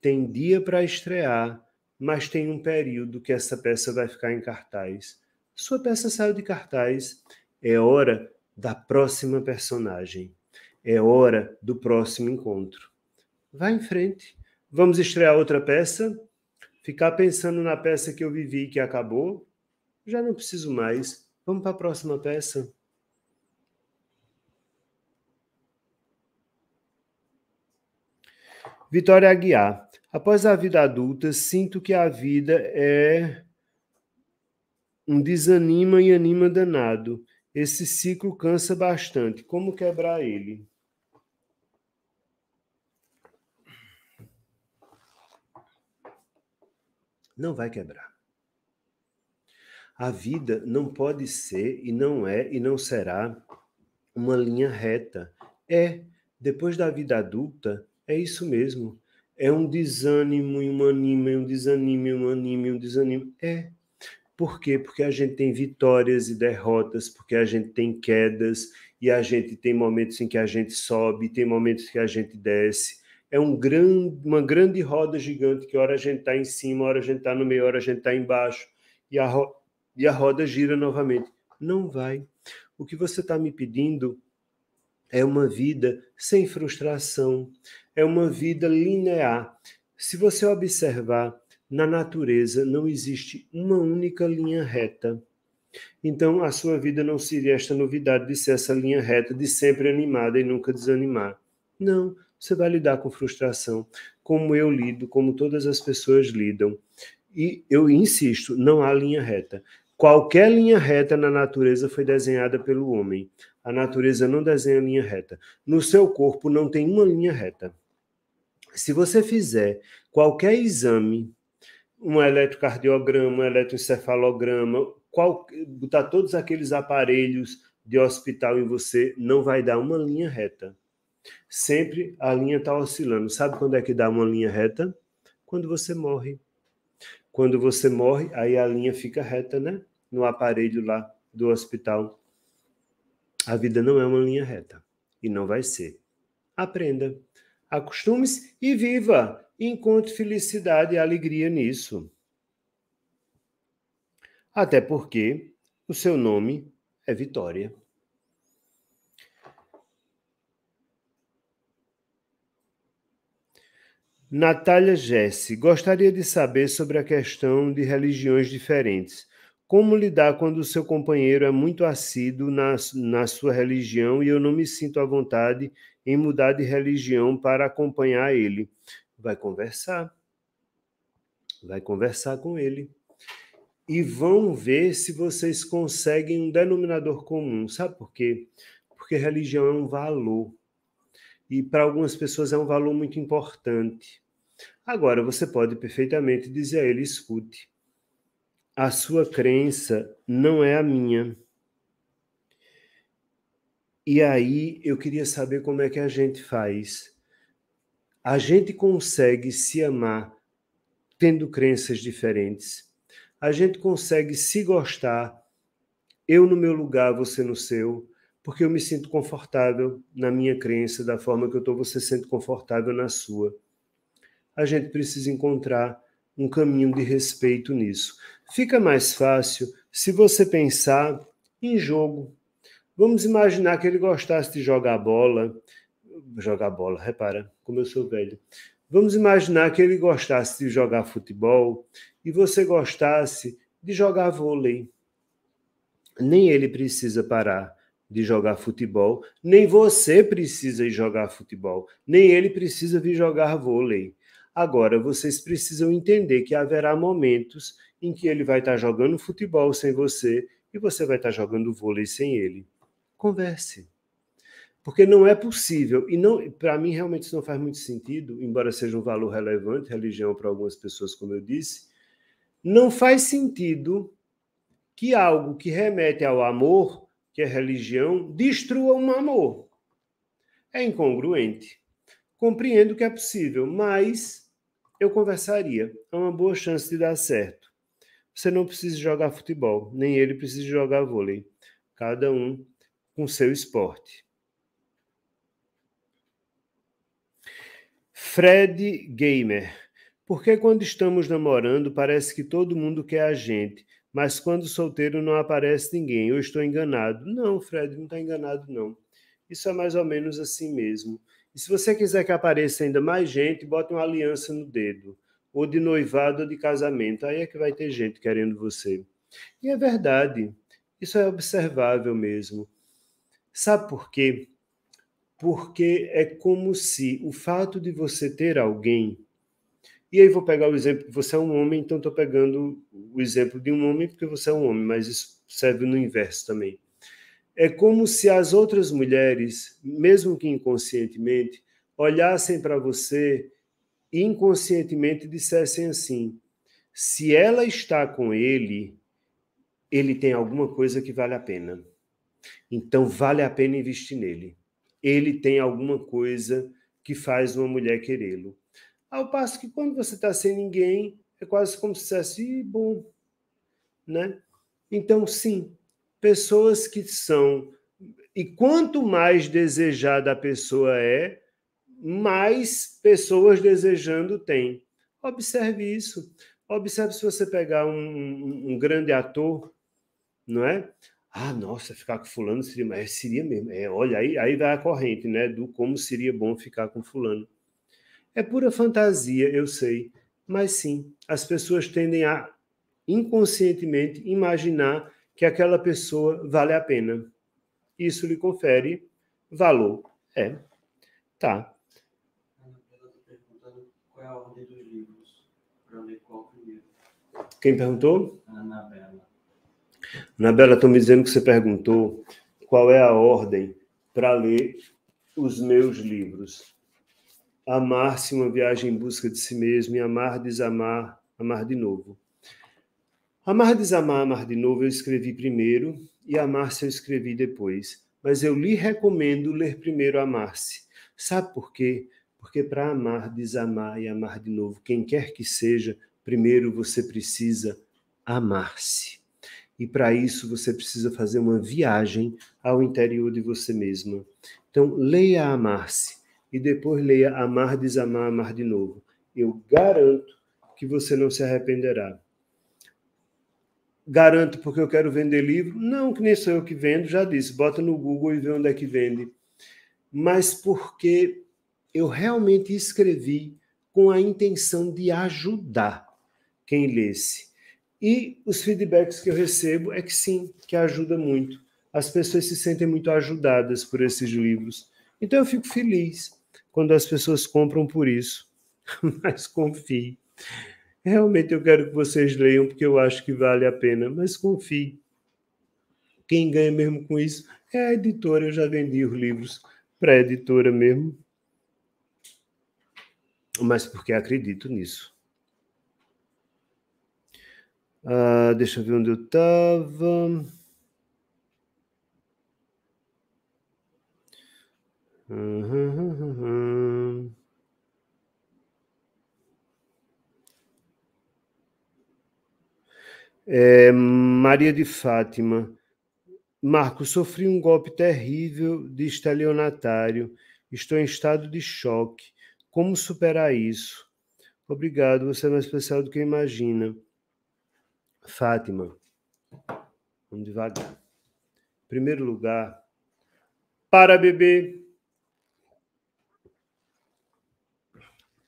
tem dia para estrear, mas tem um período que essa peça vai ficar em cartaz. Sua peça saiu de cartaz, é hora da próxima personagem, é hora do próximo encontro. Vá em frente. Vamos estrear outra peça? Ficar pensando na peça que eu vivi e que acabou? Já não preciso mais Vamos para a próxima peça? Vitória Aguiar. Após a vida adulta, sinto que a vida é um desanima e anima danado. Esse ciclo cansa bastante. Como quebrar ele? Não vai quebrar. A vida não pode ser e não é e não será uma linha reta. É, depois da vida adulta, é isso mesmo. É um desânimo e um anime, um desânimo e um anime, um desânimo. É. Por quê? Porque a gente tem vitórias e derrotas, porque a gente tem quedas e a gente tem momentos em que a gente sobe, tem momentos que a gente desce. É um grande, uma grande roda gigante que hora a gente está em cima, hora a gente está no meio, hora a gente está embaixo. E a, e a roda gira novamente. Não vai. O que você está me pedindo é uma vida sem frustração, é uma vida linear. Se você observar, na natureza não existe uma única linha reta. Então, a sua vida não seria esta novidade de ser essa linha reta, de sempre animada e nunca desanimar. Não, você vai lidar com frustração, como eu lido, como todas as pessoas lidam. E eu insisto, não há linha reta. Qualquer linha reta na natureza foi desenhada pelo homem. A natureza não desenha linha reta. No seu corpo não tem uma linha reta. Se você fizer qualquer exame, um eletrocardiograma, um eletroencefalograma, qual, botar todos aqueles aparelhos de hospital em você, não vai dar uma linha reta. Sempre a linha está oscilando. Sabe quando é que dá uma linha reta? Quando você morre. Quando você morre, aí a linha fica reta, né? no aparelho lá do hospital. A vida não é uma linha reta e não vai ser. Aprenda, acostume-se e viva. Encontre felicidade e alegria nisso. Até porque o seu nome é Vitória. Natália Jesse, gostaria de saber sobre a questão de religiões diferentes. Como lidar quando o seu companheiro é muito assíduo na, na sua religião e eu não me sinto à vontade em mudar de religião para acompanhar ele? Vai conversar. Vai conversar com ele. E vão ver se vocês conseguem um denominador comum. Sabe por quê? Porque religião é um valor. E para algumas pessoas é um valor muito importante. Agora, você pode perfeitamente dizer a ele: escute a sua crença não é a minha. E aí eu queria saber como é que a gente faz. A gente consegue se amar tendo crenças diferentes. A gente consegue se gostar, eu no meu lugar, você no seu, porque eu me sinto confortável na minha crença, da forma que eu estou, você sente confortável na sua. A gente precisa encontrar um caminho de respeito nisso. Fica mais fácil se você pensar em jogo. Vamos imaginar que ele gostasse de jogar bola, jogar bola, repara como eu sou velho. Vamos imaginar que ele gostasse de jogar futebol e você gostasse de jogar vôlei. Nem ele precisa parar de jogar futebol, nem você precisa ir jogar futebol, nem ele precisa vir jogar vôlei. Agora, vocês precisam entender que haverá momentos em que ele vai estar jogando futebol sem você e você vai estar jogando vôlei sem ele. Converse. Porque não é possível, e não, para mim realmente isso não faz muito sentido, embora seja um valor relevante, religião para algumas pessoas, como eu disse, não faz sentido que algo que remete ao amor, que é religião, destrua um amor. É incongruente. Compreendo que é possível, mas eu conversaria. É uma boa chance de dar certo. Você não precisa jogar futebol, nem ele precisa jogar vôlei. Cada um com seu esporte. Fred Gamer. Porque quando estamos namorando parece que todo mundo quer a gente, mas quando solteiro não aparece ninguém. Eu estou enganado. Não, Fred, não está enganado não. Isso é mais ou menos assim mesmo. E se você quiser que apareça ainda mais gente, bota uma aliança no dedo, ou de noivado ou de casamento. Aí é que vai ter gente querendo você. E é verdade, isso é observável mesmo. Sabe por quê? Porque é como se o fato de você ter alguém. E aí vou pegar o exemplo, você é um homem, então estou pegando o exemplo de um homem, porque você é um homem, mas isso serve no inverso também. É como se as outras mulheres, mesmo que inconscientemente, olhassem para você e inconscientemente dissessem assim: se ela está com ele, ele tem alguma coisa que vale a pena. Então vale a pena investir nele. Ele tem alguma coisa que faz uma mulher querê-lo. Ao passo que quando você está sem ninguém, é quase como se dissesse, bom, né? Então, sim, pessoas que são. E quanto mais desejada a pessoa é, mais pessoas desejando tem. Observe isso. Observe se você pegar um, um, um grande ator, não é? Ah, nossa, ficar com fulano seria, mas seria mesmo. É, olha, aí, aí vai a corrente, né? Do como seria bom ficar com fulano. É pura fantasia, eu sei. Mas sim, as pessoas tendem a inconscientemente imaginar que aquela pessoa vale a pena. Isso lhe confere valor. É. Tá. Qual é a ordem dos livros? Para ler qual primeiro? Quem perguntou? Anabela. Anabela, estou me dizendo que você perguntou qual é a ordem para ler os meus livros. Amar-se uma viagem em busca de si mesmo e amar, desamar, amar de novo. Amar desamar, amar de novo eu escrevi primeiro e amar-se eu escrevi depois. Mas eu lhe recomendo ler primeiro amar-se. Sabe por quê? Porque para amar, desamar e amar de novo, quem quer que seja, primeiro você precisa amar-se. E para isso você precisa fazer uma viagem ao interior de você mesma. Então, leia Amar-se e depois leia Amar, Desamar, Amar de novo. Eu garanto que você não se arrependerá garanto porque eu quero vender livro. Não, que nem sou eu que vendo, já disse, bota no Google e vê onde é que vende. Mas porque eu realmente escrevi com a intenção de ajudar quem lesse. E os feedbacks que eu recebo é que sim, que ajuda muito. As pessoas se sentem muito ajudadas por esses livros. Então eu fico feliz quando as pessoas compram por isso. Mas confie, Realmente eu quero que vocês leiam, porque eu acho que vale a pena, mas confie. Quem ganha mesmo com isso é a editora. Eu já vendi os livros para a editora mesmo. Mas porque acredito nisso. Ah, deixa eu ver onde eu estava. Uhum, uhum, uhum. É, Maria de Fátima. Marco, sofri um golpe terrível de estelionatário. Estou em estado de choque. Como superar isso? Obrigado, você é mais especial do que imagina. Fátima, vamos devagar. Em primeiro lugar, para beber.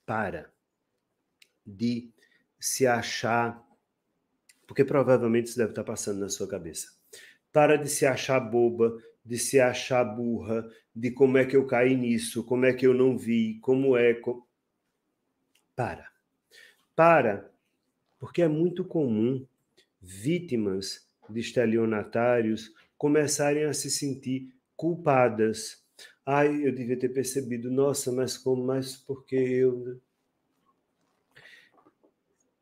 Para de se achar porque provavelmente isso deve estar passando na sua cabeça. Para de se achar boba, de se achar burra, de como é que eu caí nisso, como é que eu não vi, como é. Co... Para. Para, porque é muito comum vítimas de estelionatários começarem a se sentir culpadas. Ai, eu devia ter percebido, nossa, mas como, mas porque eu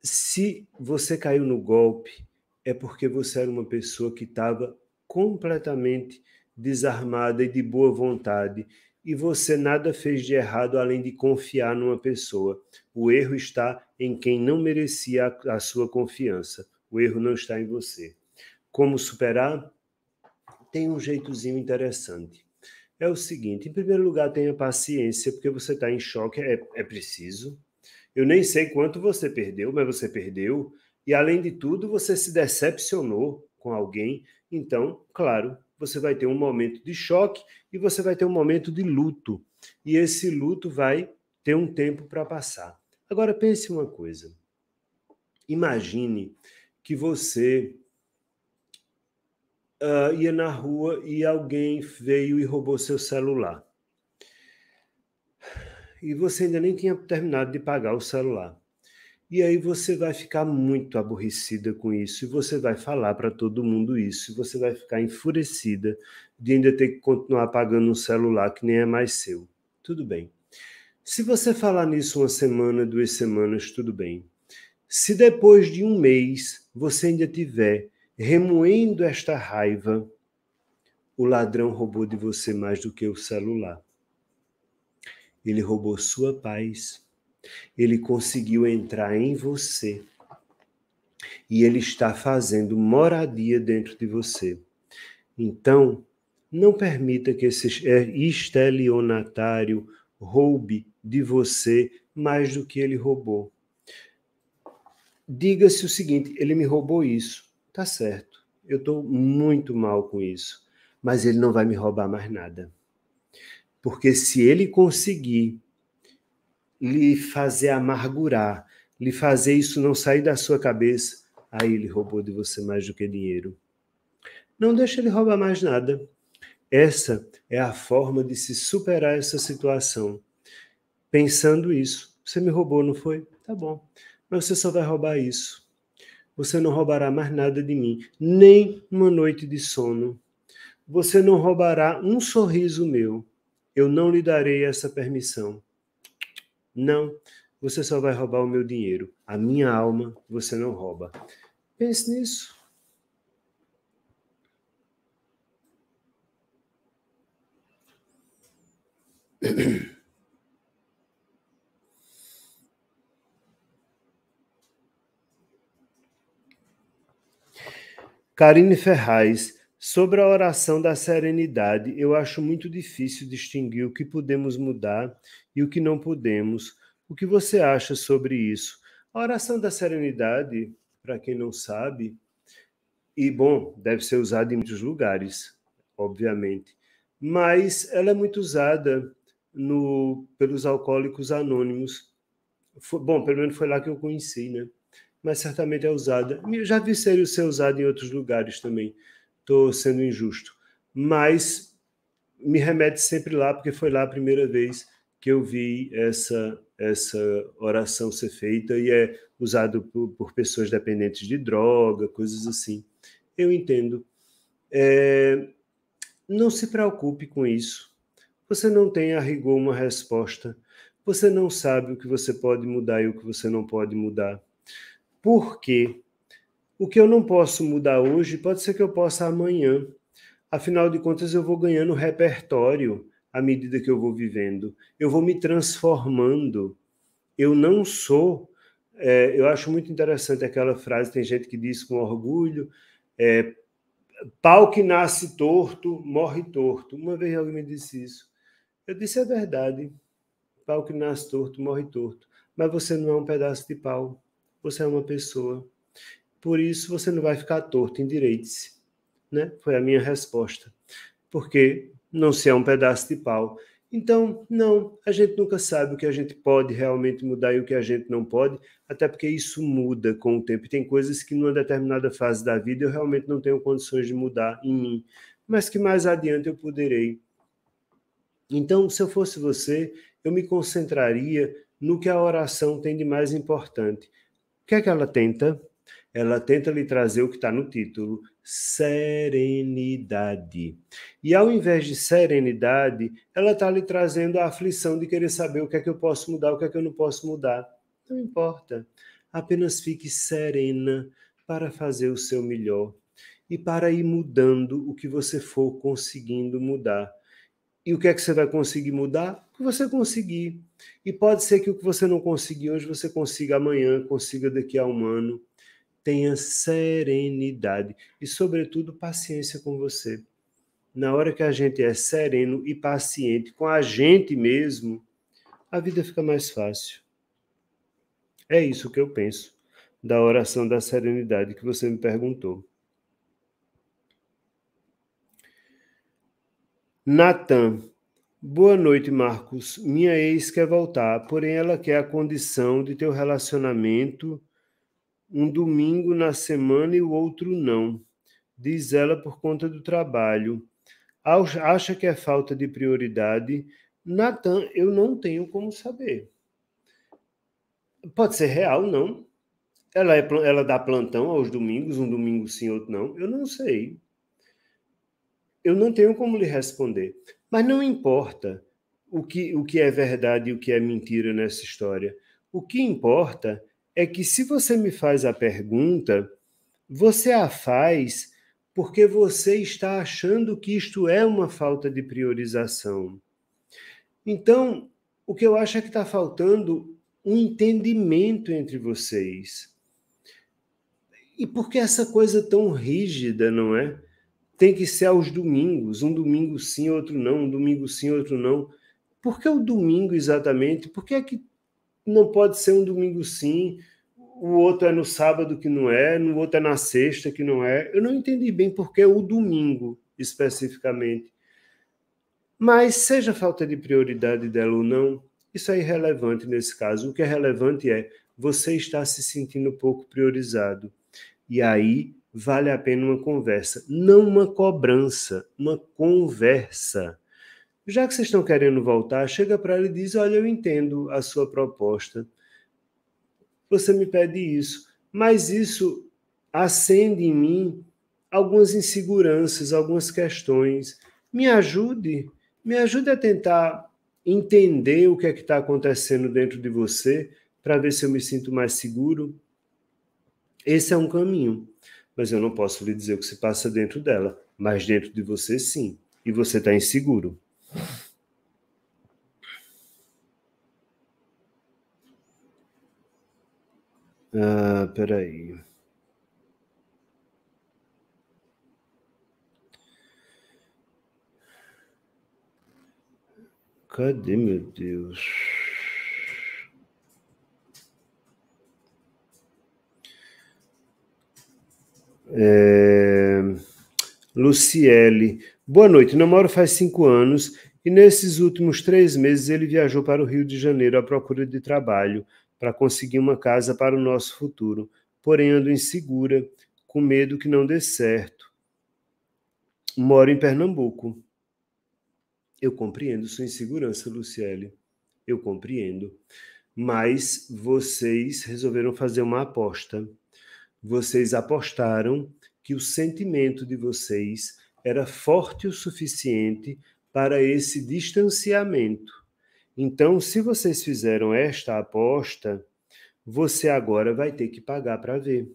se você caiu no golpe, é porque você era uma pessoa que estava completamente desarmada e de boa vontade, e você nada fez de errado além de confiar numa pessoa. O erro está em quem não merecia a, a sua confiança. O erro não está em você. Como superar? Tem um jeitozinho interessante. É o seguinte: em primeiro lugar, tenha paciência, porque você está em choque, é, é preciso, eu nem sei quanto você perdeu, mas você perdeu. E além de tudo, você se decepcionou com alguém. Então, claro, você vai ter um momento de choque e você vai ter um momento de luto. E esse luto vai ter um tempo para passar. Agora pense uma coisa. Imagine que você uh, ia na rua e alguém veio e roubou seu celular e você ainda nem tinha terminado de pagar o celular. E aí você vai ficar muito aborrecida com isso, e você vai falar para todo mundo isso, e você vai ficar enfurecida de ainda ter que continuar pagando um celular que nem é mais seu. Tudo bem. Se você falar nisso uma semana, duas semanas, tudo bem. Se depois de um mês você ainda tiver remoendo esta raiva, o ladrão roubou de você mais do que o celular ele roubou sua paz, ele conseguiu entrar em você e ele está fazendo moradia dentro de você. Então, não permita que esse eh, estelionatário roube de você mais do que ele roubou. Diga-se o seguinte: ele me roubou isso, tá certo. Eu estou muito mal com isso, mas ele não vai me roubar mais nada. Porque se ele conseguir lhe fazer amargurar, lhe fazer isso não sair da sua cabeça, aí ele roubou de você mais do que dinheiro. Não deixa ele roubar mais nada. Essa é a forma de se superar essa situação. Pensando isso, você me roubou, não foi? Tá bom. Mas você só vai roubar isso. Você não roubará mais nada de mim, nem uma noite de sono. Você não roubará um sorriso meu. Eu não lhe darei essa permissão. Não, você só vai roubar o meu dinheiro. A minha alma você não rouba. Pense nisso. Karine Ferraz, Sobre a oração da serenidade, eu acho muito difícil distinguir o que podemos mudar e o que não podemos. O que você acha sobre isso? A oração da serenidade, para quem não sabe, e bom, deve ser usada em muitos lugares, obviamente, mas ela é muito usada no, pelos alcoólicos anônimos. Foi, bom, pelo menos foi lá que eu conheci, né? Mas certamente é usada. Eu já vi ser, ser usada em outros lugares também estou sendo injusto. Mas me remete sempre lá, porque foi lá a primeira vez que eu vi essa, essa oração ser feita e é usado por, por pessoas dependentes de droga, coisas assim. Eu entendo. É, não se preocupe com isso. Você não tem a rigor uma resposta. Você não sabe o que você pode mudar e o que você não pode mudar. Por quê? O que eu não posso mudar hoje pode ser que eu possa amanhã. Afinal de contas, eu vou ganhando repertório à medida que eu vou vivendo. Eu vou me transformando. Eu não sou. É, eu acho muito interessante aquela frase, tem gente que diz com orgulho: é, pau que nasce torto, morre torto. Uma vez alguém me disse isso. Eu disse: é verdade. Pau que nasce torto, morre torto. Mas você não é um pedaço de pau. Você é uma pessoa por isso você não vai ficar torto, em direitos, Né? Foi a minha resposta. Porque não se é um pedaço de pau. Então, não, a gente nunca sabe o que a gente pode realmente mudar e o que a gente não pode, até porque isso muda com o tempo. Tem coisas que, numa determinada fase da vida, eu realmente não tenho condições de mudar em mim, mas que mais adiante eu poderei. Então, se eu fosse você, eu me concentraria no que a oração tem de mais importante. O que é que ela tenta? ela tenta lhe trazer o que está no título, serenidade. E ao invés de serenidade, ela está lhe trazendo a aflição de querer saber o que é que eu posso mudar, o que é que eu não posso mudar. Não importa. Apenas fique serena para fazer o seu melhor e para ir mudando o que você for conseguindo mudar. E o que é que você vai conseguir mudar? O que você conseguir. E pode ser que o que você não conseguir hoje, você consiga amanhã, consiga daqui a um ano tenha serenidade e, sobretudo, paciência com você. Na hora que a gente é sereno e paciente com a gente mesmo, a vida fica mais fácil. É isso que eu penso da oração da serenidade que você me perguntou. Natan, boa noite, Marcos. Minha ex quer voltar, porém ela quer a condição de ter um relacionamento um domingo na semana e o outro não, diz ela por conta do trabalho. Acha que é falta de prioridade? Natan, eu não tenho como saber. Pode ser real, não. Ela, é, ela dá plantão aos domingos, um domingo sim, outro não. Eu não sei. Eu não tenho como lhe responder. Mas não importa o que, o que é verdade e o que é mentira nessa história. O que importa é que se você me faz a pergunta, você a faz porque você está achando que isto é uma falta de priorização. Então, o que eu acho é que está faltando um entendimento entre vocês. E por que essa coisa tão rígida, não é? Tem que ser aos domingos, um domingo sim, outro não, um domingo sim, outro não. Por que o domingo exatamente? Por que é que não pode ser um domingo sim, o outro é no sábado que não é, no outro é na sexta que não é. Eu não entendi bem porque o domingo especificamente. Mas seja falta de prioridade dela ou não, isso é irrelevante nesse caso. O que é relevante é você está se sentindo pouco priorizado. E aí vale a pena uma conversa, não uma cobrança, uma conversa já que vocês estão querendo voltar, chega para ela e diz: Olha, eu entendo a sua proposta. Você me pede isso, mas isso acende em mim algumas inseguranças, algumas questões. Me ajude, me ajude a tentar entender o que é que está acontecendo dentro de você para ver se eu me sinto mais seguro. Esse é um caminho, mas eu não posso lhe dizer o que se passa dentro dela, mas dentro de você sim, e você está inseguro. Ah, peraí. Cadê, meu Deus? É... Luciele, Boa noite. Namoro faz cinco anos e nesses últimos três meses ele viajou para o Rio de Janeiro à procura de trabalho para conseguir uma casa para o nosso futuro. Porém, ando insegura, com medo que não dê certo. Moro em Pernambuco. Eu compreendo sua insegurança, Luciele. Eu compreendo. Mas vocês resolveram fazer uma aposta. Vocês apostaram que o sentimento de vocês era forte o suficiente para esse distanciamento. Então, se vocês fizeram esta aposta, você agora vai ter que pagar para ver.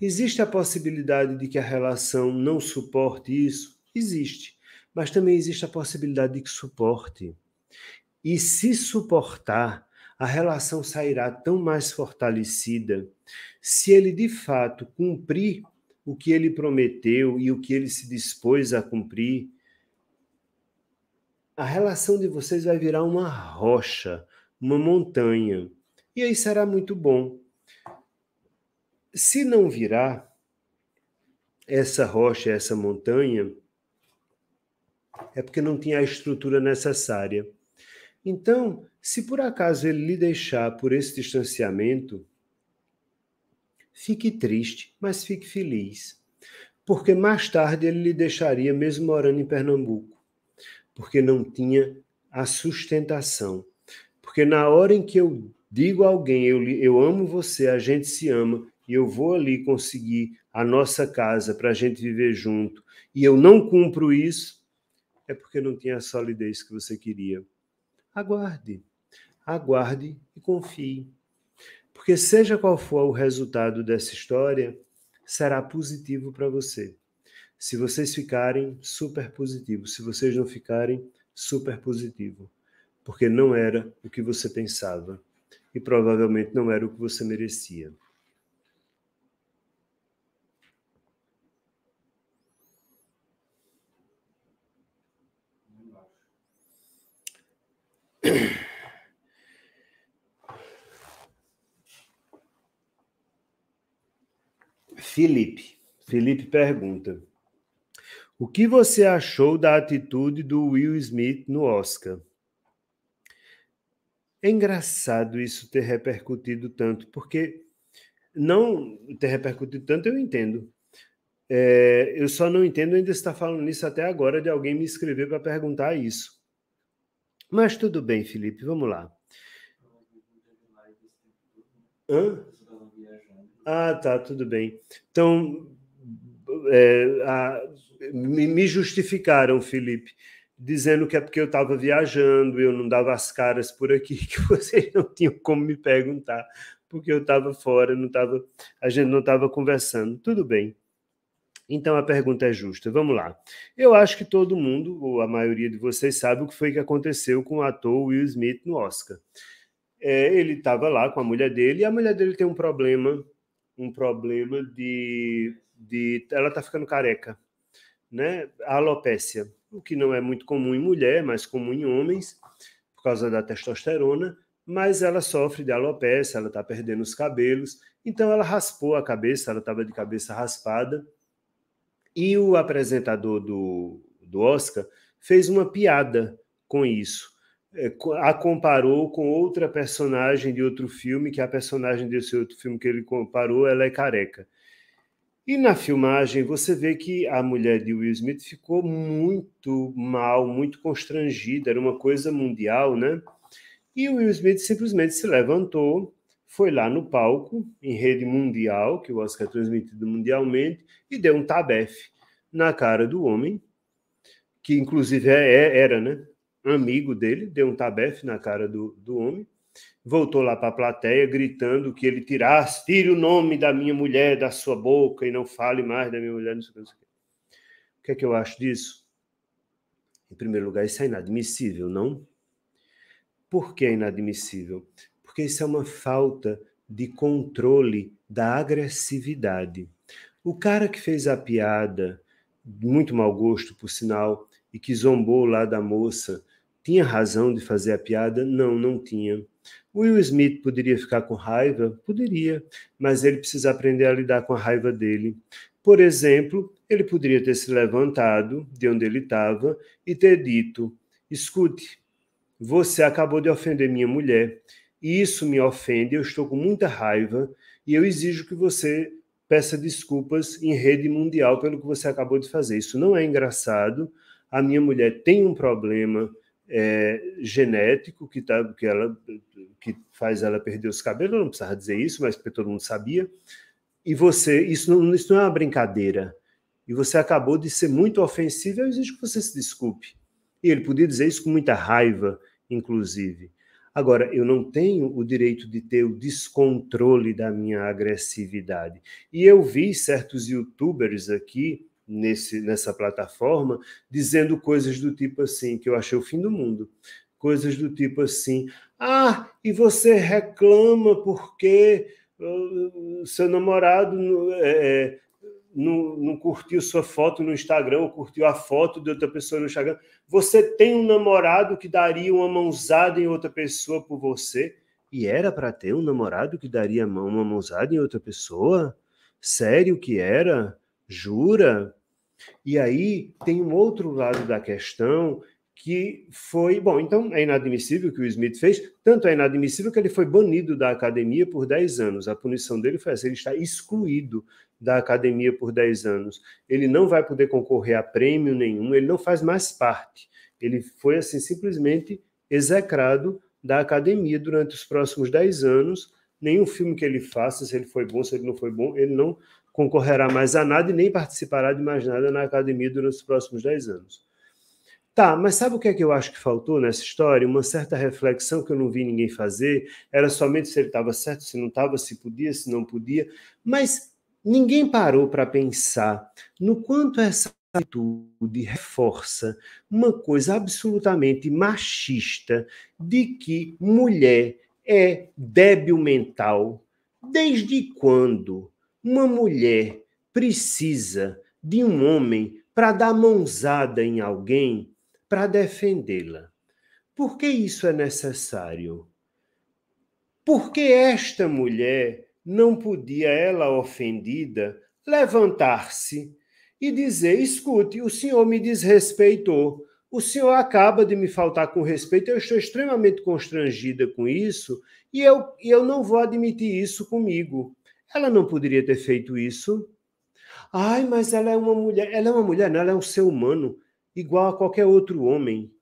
Existe a possibilidade de que a relação não suporte isso? Existe. Mas também existe a possibilidade de que suporte. E se suportar, a relação sairá tão mais fortalecida se ele de fato cumprir o que ele prometeu e o que ele se dispôs a cumprir, a relação de vocês vai virar uma rocha, uma montanha. E aí será muito bom. Se não virar essa rocha, essa montanha, é porque não tinha a estrutura necessária. Então, se por acaso ele lhe deixar por esse distanciamento, Fique triste, mas fique feliz, porque mais tarde ele lhe deixaria, mesmo morando em Pernambuco, porque não tinha a sustentação. Porque na hora em que eu digo a alguém, eu, eu amo você, a gente se ama, e eu vou ali conseguir a nossa casa para a gente viver junto, e eu não cumpro isso, é porque não tinha a solidez que você queria. Aguarde, aguarde e confie. Porque, seja qual for o resultado dessa história, será positivo para você. Se vocês ficarem, super positivo. Se vocês não ficarem, super positivo. Porque não era o que você pensava e provavelmente não era o que você merecia. Felipe. Felipe pergunta: O que você achou da atitude do Will Smith no Oscar? É engraçado isso ter repercutido tanto, porque não ter repercutido tanto eu entendo. É, eu só não entendo ainda está falando nisso até agora de alguém me escrever para perguntar isso. Mas tudo bem, Felipe, vamos lá. Hã? Ah, tá, tudo bem. Então, é, a, me, me, justificaram, Felipe, dizendo que é porque eu estava viajando, eu não dava as caras por aqui, que vocês não tinham como me perguntar, porque eu estava fora, não tava, a gente não estava conversando. Tudo bem. Então a pergunta é justa. Vamos lá. Eu acho que todo mundo, ou a maioria de vocês, sabe o que foi que aconteceu com o ator Will Smith no Oscar. É, ele estava lá com a mulher dele e a mulher dele tem um problema um problema de, de ela está ficando careca, né? A alopécia, o que não é muito comum em mulher, mas comum em homens, por causa da testosterona, mas ela sofre de alopécia, ela está perdendo os cabelos, então ela raspou a cabeça, ela estava de cabeça raspada, e o apresentador do, do Oscar fez uma piada com isso. É, a comparou com outra personagem de outro filme, que é a personagem desse outro filme que ele comparou, ela é careca. E na filmagem você vê que a mulher de Will Smith ficou muito mal, muito constrangida, era uma coisa mundial, né? E o Will Smith simplesmente se levantou, foi lá no palco, em rede mundial, que o Oscar é transmitido mundialmente, e deu um tabefe na cara do homem, que inclusive é, é era, né? amigo dele, deu um tabefe na cara do, do homem, voltou lá para a plateia gritando que ele tirasse, tire o nome da minha mulher da sua boca e não fale mais da minha mulher, não sei o que. Não sei o, que. o que é que eu acho disso? Em primeiro lugar, isso é inadmissível, não? Por que é inadmissível? Porque isso é uma falta de controle da agressividade. O cara que fez a piada, muito mau gosto, por sinal, e que zombou lá da moça tinha razão de fazer a piada? Não, não tinha. Will Smith poderia ficar com raiva? Poderia, mas ele precisa aprender a lidar com a raiva dele. Por exemplo, ele poderia ter se levantado de onde ele estava e ter dito: Escute, você acabou de ofender minha mulher, e isso me ofende, eu estou com muita raiva, e eu exijo que você peça desculpas em rede mundial pelo que você acabou de fazer. Isso não é engraçado. A minha mulher tem um problema, é, genético que, tá, que, ela, que faz ela perder os cabelos, não precisava dizer isso, mas porque todo mundo sabia. E você, isso não, isso não é uma brincadeira. E você acabou de ser muito ofensivo, eu exijo que você se desculpe. E ele podia dizer isso com muita raiva, inclusive. Agora, eu não tenho o direito de ter o descontrole da minha agressividade. E eu vi certos youtubers aqui nesse, nessa plataforma dizendo coisas do tipo assim, que eu achei o fim do mundo. Coisas do tipo assim, ah, e você reclama porque uh, seu namorado é, é não, não, curtiu sua foto no Instagram ou curtiu a foto de outra pessoa no Instagram. Você tem um namorado que daria uma mãozada em outra pessoa por você? E era para ter um namorado que daria uma mãozada em outra pessoa? Sério que era? Jura? E aí tem um outro lado da questão que foi, bom, então é inadmissível o que o Smith fez, tanto é inadmissível que ele foi banido da academia por 10 anos. A punição dele foi essa, ele está excluído da academia por 10 anos. Ele não vai poder concorrer a prêmio nenhum, ele não faz mais parte. Ele foi assim simplesmente execrado da academia durante os próximos 10 anos. Nenhum filme que ele faça, se ele foi bom, se ele não foi bom, ele não concorrerá mais a nada e nem participará de mais nada na academia durante os próximos 10 anos. Tá, mas sabe o que é que eu acho que faltou nessa história? Uma certa reflexão que eu não vi ninguém fazer, era somente se ele estava certo, se não estava, se podia, se não podia, mas ninguém parou para pensar no quanto essa atitude reforça uma coisa absolutamente machista de que mulher é débil mental. Desde quando? uma mulher precisa de um homem para dar mãozada em alguém para defendê-la. Por que isso é necessário? Porque esta mulher não podia, ela ofendida, levantar-se e dizer: escute, o senhor me desrespeitou, o senhor acaba de me faltar com respeito, eu estou extremamente constrangida com isso e eu, eu não vou admitir isso comigo. Ela não poderia ter feito isso. Ai, mas ela é uma mulher. Ela é uma mulher, não, ela é um ser humano, igual a qualquer outro homem.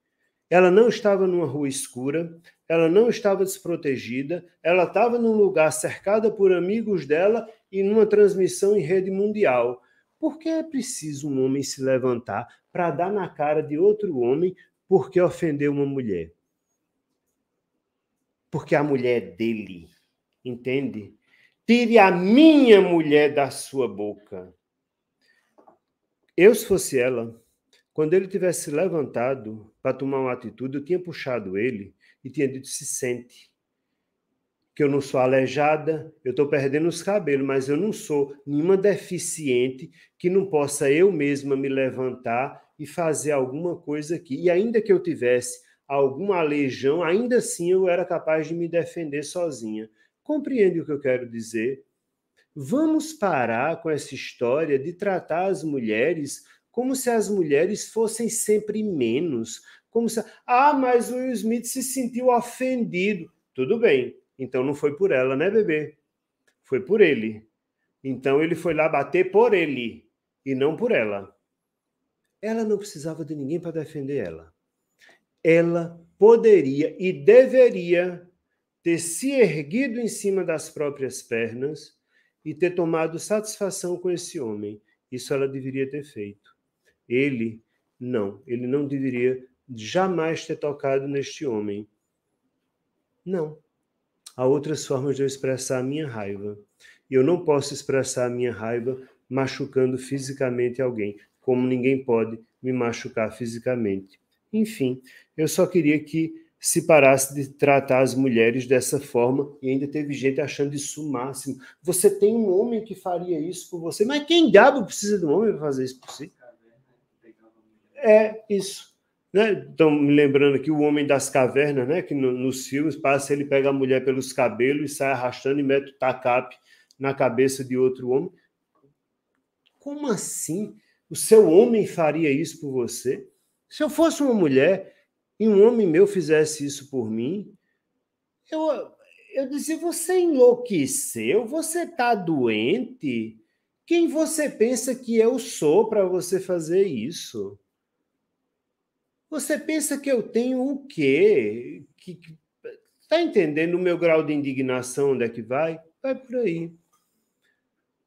Ela não estava numa rua escura, ela não estava desprotegida, ela estava num lugar cercada por amigos dela e numa transmissão em rede mundial. Por que é preciso um homem se levantar para dar na cara de outro homem porque ofendeu uma mulher? Porque a mulher é dele, entende? Tire a minha mulher da sua boca. Eu, se fosse ela, quando ele tivesse levantado para tomar uma atitude, eu tinha puxado ele e tinha dito: se sente. Que eu não sou aleijada, eu estou perdendo os cabelos, mas eu não sou nenhuma deficiente que não possa eu mesma me levantar e fazer alguma coisa aqui. E ainda que eu tivesse alguma aleijão, ainda assim eu era capaz de me defender sozinha. Compreende o que eu quero dizer? Vamos parar com essa história de tratar as mulheres como se as mulheres fossem sempre menos. Como se, ah, mas o Will Smith se sentiu ofendido. Tudo bem, então não foi por ela, né, bebê? Foi por ele. Então ele foi lá bater por ele e não por ela. Ela não precisava de ninguém para defender ela. Ela poderia e deveria ter se erguido em cima das próprias pernas e ter tomado satisfação com esse homem. Isso ela deveria ter feito. Ele, não. Ele não deveria jamais ter tocado neste homem. Não. Há outras formas de eu expressar a minha raiva. E eu não posso expressar a minha raiva machucando fisicamente alguém, como ninguém pode me machucar fisicamente. Enfim, eu só queria que se parasse de tratar as mulheres dessa forma e ainda teve gente achando isso o máximo. Você tem um homem que faria isso por você, mas quem diabo precisa de um homem para fazer isso por si? É isso. Né? Então, me lembrando aqui o homem das cavernas, né? que no, nos filmes passa, ele pega a mulher pelos cabelos e sai arrastando e mete o tacape na cabeça de outro homem. Como assim? O seu homem faria isso por você? Se eu fosse uma mulher, e um homem meu fizesse isso por mim, eu, eu dizia você enlouqueceu? Você está doente? Quem você pensa que eu sou para você fazer isso? Você pensa que eu tenho o quê? Que, que, tá entendendo o meu grau de indignação? Onde é que vai? Vai por aí.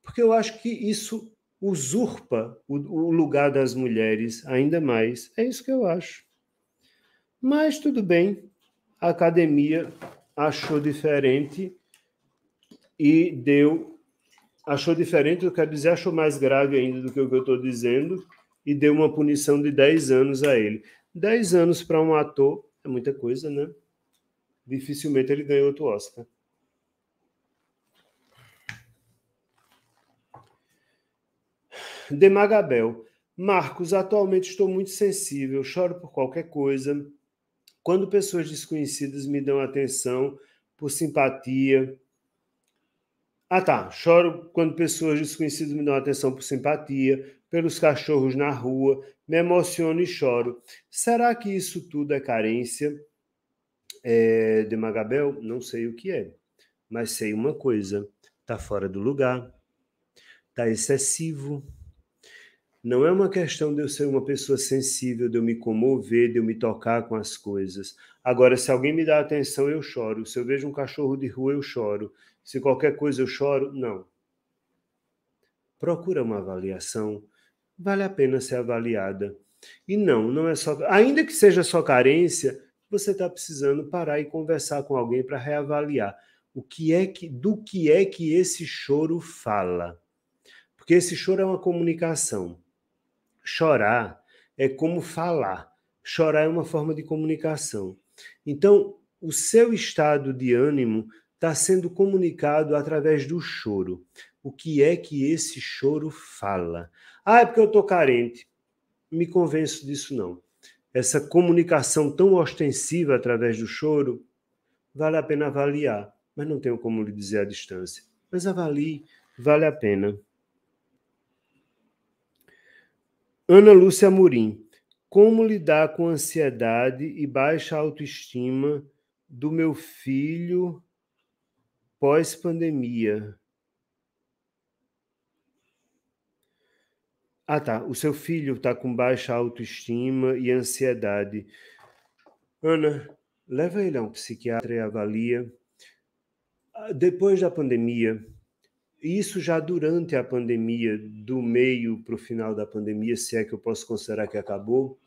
Porque eu acho que isso usurpa o, o lugar das mulheres ainda mais. É isso que eu acho. Mas tudo bem, a academia achou diferente e deu. Achou diferente, eu quero dizer, achou mais grave ainda do que o que eu estou dizendo, e deu uma punição de 10 anos a ele. 10 anos para um ator é muita coisa, né? Dificilmente ele ganhou outro Oscar. Demagabel. Marcos, atualmente estou muito sensível, choro por qualquer coisa quando pessoas desconhecidas me dão atenção por simpatia. Ah, tá. Choro quando pessoas desconhecidas me dão atenção por simpatia, pelos cachorros na rua, me emociono e choro. Será que isso tudo é carência? É, de Magabel, não sei o que é, mas sei uma coisa: tá fora do lugar, tá excessivo. Não é uma questão de eu ser uma pessoa sensível, de eu me comover, de eu me tocar com as coisas. Agora, se alguém me dá atenção, eu choro. Se eu vejo um cachorro de rua, eu choro. Se qualquer coisa eu choro, não. Procura uma avaliação. Vale a pena ser avaliada. E não, não é só. Ainda que seja só carência, você está precisando parar e conversar com alguém para reavaliar o que é que, do que é que esse choro fala. Porque esse choro é uma comunicação chorar é como falar. Chorar é uma forma de comunicação. Então, o seu estado de ânimo está sendo comunicado através do choro. O que é que esse choro fala? Ah, é porque eu estou carente. Me convenço disso não. Essa comunicação tão ostensiva através do choro, vale a pena avaliar, mas não tenho como lhe dizer à distância. Mas avalie, vale a pena. Ana Lúcia Murim, como lidar com a ansiedade e baixa autoestima do meu filho pós-pandemia? Ah, tá. O seu filho está com baixa autoestima e ansiedade. Ana, leva ele a um psiquiatra e avalia. Ah, depois da pandemia, isso já durante a pandemia, do meio para o final da pandemia, se é que eu posso considerar que acabou,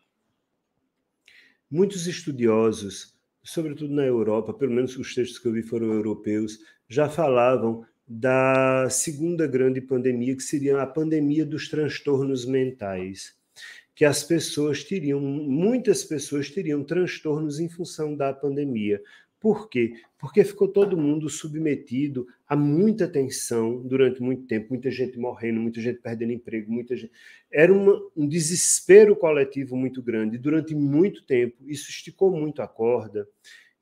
muitos estudiosos, sobretudo na Europa, pelo menos os textos que eu vi foram europeus, já falavam da segunda grande pandemia, que seria a pandemia dos transtornos mentais, que as pessoas teriam, muitas pessoas teriam transtornos em função da pandemia, por quê? Porque ficou todo mundo submetido a muita tensão durante muito tempo, muita gente morrendo, muita gente perdendo emprego, muita gente. Era uma, um desespero coletivo muito grande. Durante muito tempo, isso esticou muito a corda.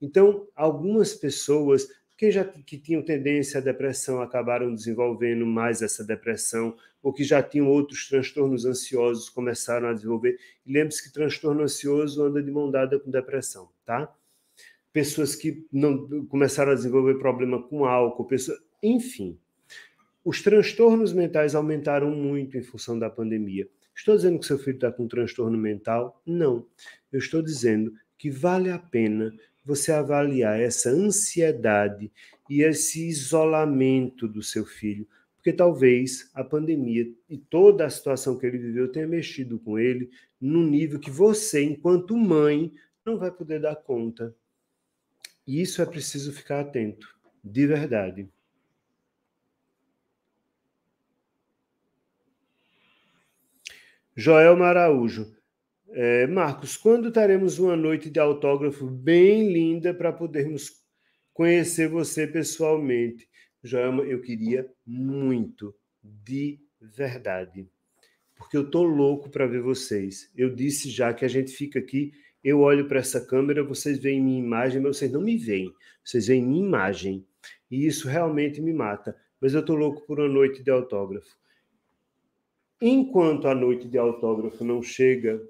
Então, algumas pessoas que já que tinham tendência à depressão acabaram desenvolvendo mais essa depressão, ou que já tinham outros transtornos ansiosos começaram a desenvolver. lembre-se que transtorno ansioso anda de mão dada com depressão, tá? pessoas que não começaram a desenvolver problema com álcool, pessoas, enfim. Os transtornos mentais aumentaram muito em função da pandemia. Estou dizendo que seu filho está com um transtorno mental? Não. Eu estou dizendo que vale a pena você avaliar essa ansiedade e esse isolamento do seu filho, porque talvez a pandemia e toda a situação que ele viveu tenha mexido com ele num nível que você, enquanto mãe, não vai poder dar conta. E isso é preciso ficar atento, de verdade. Joel Maraújo. É, Marcos, quando teremos uma noite de autógrafo bem linda para podermos conhecer você pessoalmente? Joel, eu queria muito, de verdade. Porque eu tô louco para ver vocês. Eu disse já que a gente fica aqui eu olho para essa câmera, vocês veem minha imagem, mas vocês não me veem. Vocês veem minha imagem. E isso realmente me mata. Mas eu estou louco por uma noite de autógrafo. Enquanto a noite de autógrafo não chega,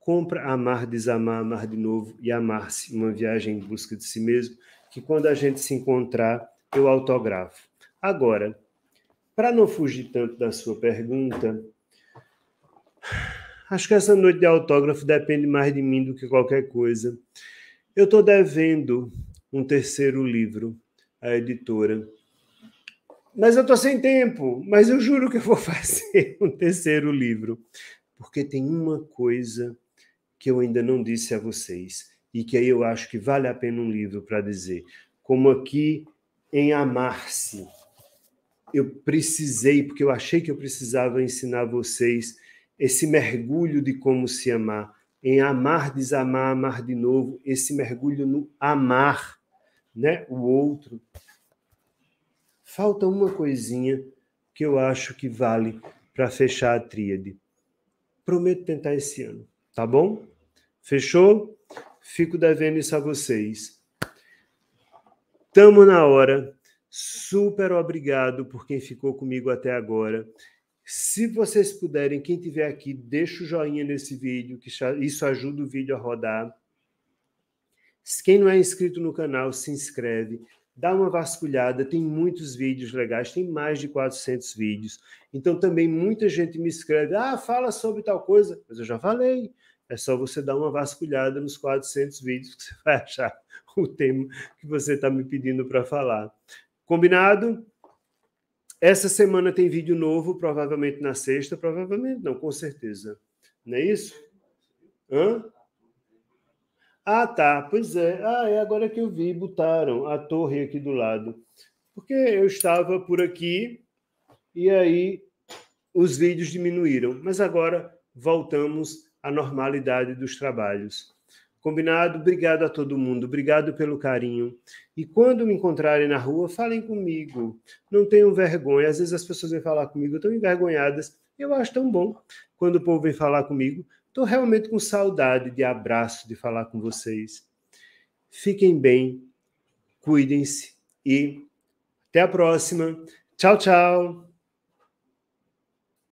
compra Amar, Desamar, Amar de Novo e Amar-se, uma viagem em busca de si mesmo, que quando a gente se encontrar, eu autografo. Agora, para não fugir tanto da sua pergunta, Acho que essa noite de autógrafo depende mais de mim do que qualquer coisa. Eu estou devendo um terceiro livro à editora. Mas eu estou sem tempo, mas eu juro que eu vou fazer um terceiro livro. Porque tem uma coisa que eu ainda não disse a vocês, e que aí eu acho que vale a pena um livro para dizer. Como aqui em Amar-se, eu precisei, porque eu achei que eu precisava ensinar vocês esse mergulho de como se amar, em amar, desamar, amar de novo, esse mergulho no amar, né, o outro. Falta uma coisinha que eu acho que vale para fechar a tríade. Prometo tentar esse ano, tá bom? Fechou? Fico devendo isso a vocês. Tamo na hora. Super obrigado por quem ficou comigo até agora. Se vocês puderem, quem tiver aqui, deixa o joinha nesse vídeo, que isso ajuda o vídeo a rodar. Quem não é inscrito no canal, se inscreve, dá uma vasculhada, tem muitos vídeos legais, tem mais de 400 vídeos. Então também muita gente me escreve: "Ah, fala sobre tal coisa". Mas eu já falei. É só você dar uma vasculhada nos 400 vídeos que você vai achar o tema que você está me pedindo para falar. Combinado? Essa semana tem vídeo novo, provavelmente na sexta, provavelmente não, com certeza. Não é isso? Hã? Ah, tá, pois é. Ah, é agora que eu vi, botaram a torre aqui do lado. Porque eu estava por aqui e aí os vídeos diminuíram, mas agora voltamos à normalidade dos trabalhos. Combinado? Obrigado a todo mundo, obrigado pelo carinho. E quando me encontrarem na rua, falem comigo. Não tenham vergonha. Às vezes as pessoas vêm falar comigo, estão envergonhadas. Eu acho tão bom quando o povo vem falar comigo. Estou realmente com saudade de abraço, de falar com vocês. Fiquem bem, cuidem-se e até a próxima. Tchau, tchau.